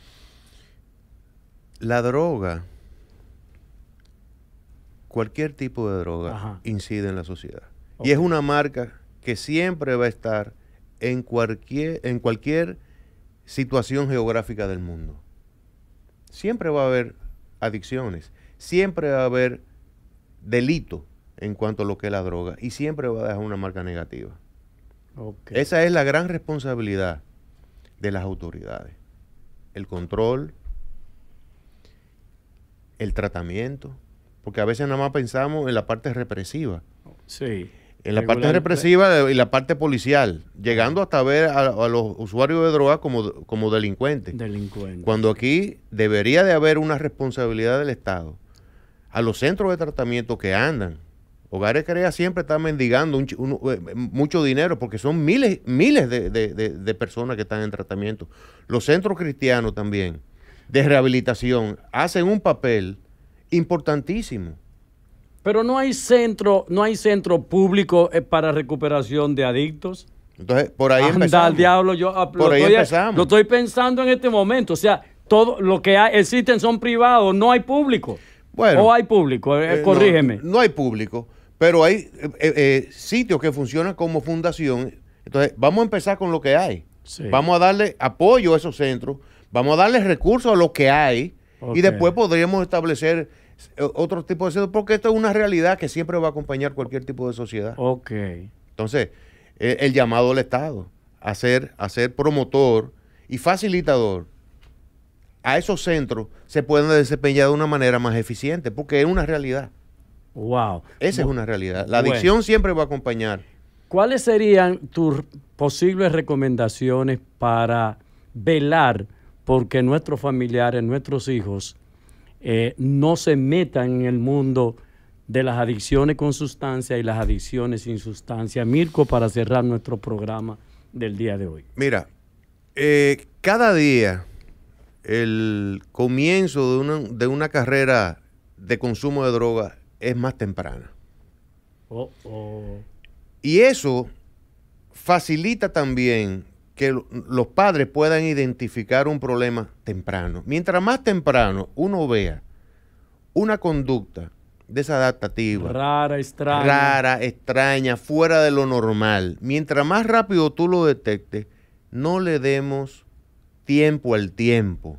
La droga, cualquier tipo de droga, incide en la sociedad. Y es una marca que siempre va a estar en cualquier, en cualquier situación geográfica del mundo. Siempre va a haber adicciones siempre va a haber delito en cuanto a lo que es la droga y siempre va a dejar una marca negativa. Esa es la gran responsabilidad de las autoridades. El control, el tratamiento, porque a veces nada más pensamos en la parte represiva. Sí. En la parte represiva y la parte policial, llegando hasta ver a, los usuarios de droga como, Delincuentes. Cuando aquí debería de haber una responsabilidad del Estado a los centros de tratamiento que andan. Hogares Crea siempre están mendigando eh, mucho dinero porque son miles, miles de, personas que están en tratamiento. Los centros cristianos también de rehabilitación hacen un papel importantísimo. Pero no hay centro, no hay centro público eh, para recuperación de adictos. Entonces, por ahí Anda, empezamos. diablo, yo ah, por ahí estoy, eh, empezamos. lo estoy pensando en este momento. O sea, todo lo que hay, existen son privados, no hay público. ¿O hay público? Eh, eh, corrígeme. No, hay público, pero hay eh, sitios que funcionan como fundación. Entonces, vamos a empezar con lo que hay. Vamos a darle apoyo a esos centros, vamos a darle recursos a lo que hay y después podríamos establecer otro tipo de centros, porque esto es una realidad que siempre va a acompañar cualquier tipo de sociedad. Ok. Entonces, el llamado al Estado a ser, a ser promotor y facilitador a esos centros se pueden desempeñar de una manera más eficiente, porque es una realidad. Wow. Esa es una realidad. La adicción siempre va a acompañar. ¿Cuáles serían tus posibles recomendaciones para velar porque nuestros familiares, nuestros hijos, eh, no se metan en el mundo de las adicciones con sustancia y las adicciones sin sustancia? Mirko, para cerrar nuestro programa del día de hoy. Mira, eh, cada día el comienzo de una, carrera de consumo de droga es más temprana. Oh, oh. Y eso facilita también que los padres puedan identificar un problema temprano. Mientras más temprano uno vea una conducta desadaptativa, rara, rara, extraña fuera de lo normal, mientras más rápido tú lo detectes, no le demos tiempo al tiempo.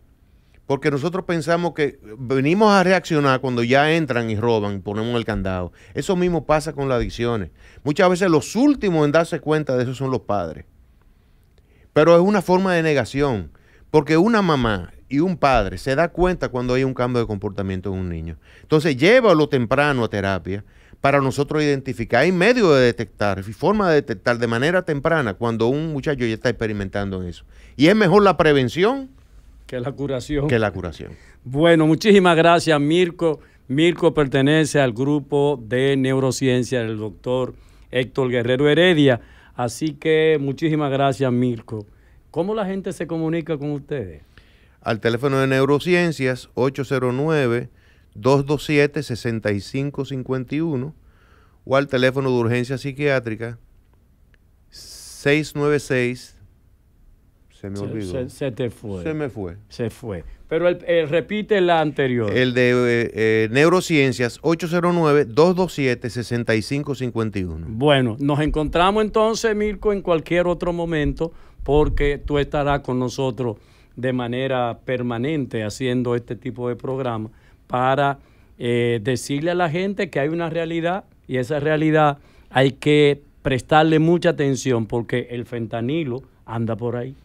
Porque nosotros pensamos que venimos a reaccionar cuando ya entran y roban y ponemos el candado. Eso mismo pasa con las adicciones. Muchas veces los últimos en darse cuenta de eso son los padres. Pero es una forma de negación. Porque una mamá y un padre se da cuenta cuando hay un cambio de comportamiento en un niño. Entonces llévalo temprano a terapia para nosotros identificar. Hay medios de detectar, hay forma de detectar de manera temprana cuando un muchacho ya está experimentando eso. Y es mejor la prevención que la curación. Que la curación. Bueno, muchísimas gracias, Mirko. Mirko pertenece al grupo de neurociencia del doctor Héctor Guerrero Heredia. Así que muchísimas gracias, Mirko. ¿Cómo la gente se comunica con ustedes? Al teléfono de neurociencias 809 227-6551 o al teléfono de urgencia psiquiátrica 696. Se me olvidó. Se, te fue. Se me fue. Se fue. Pero eh, repite la anterior. El de eh, eh, Neurociencias 809-227-6551. Bueno, nos encontramos entonces, Mirko, en cualquier otro momento, porque tú estarás con nosotros de manera permanente haciendo este tipo de programa para eh, decirle a la gente que hay una realidad y esa realidad hay que prestarle mucha atención porque el fentanilo anda por ahí.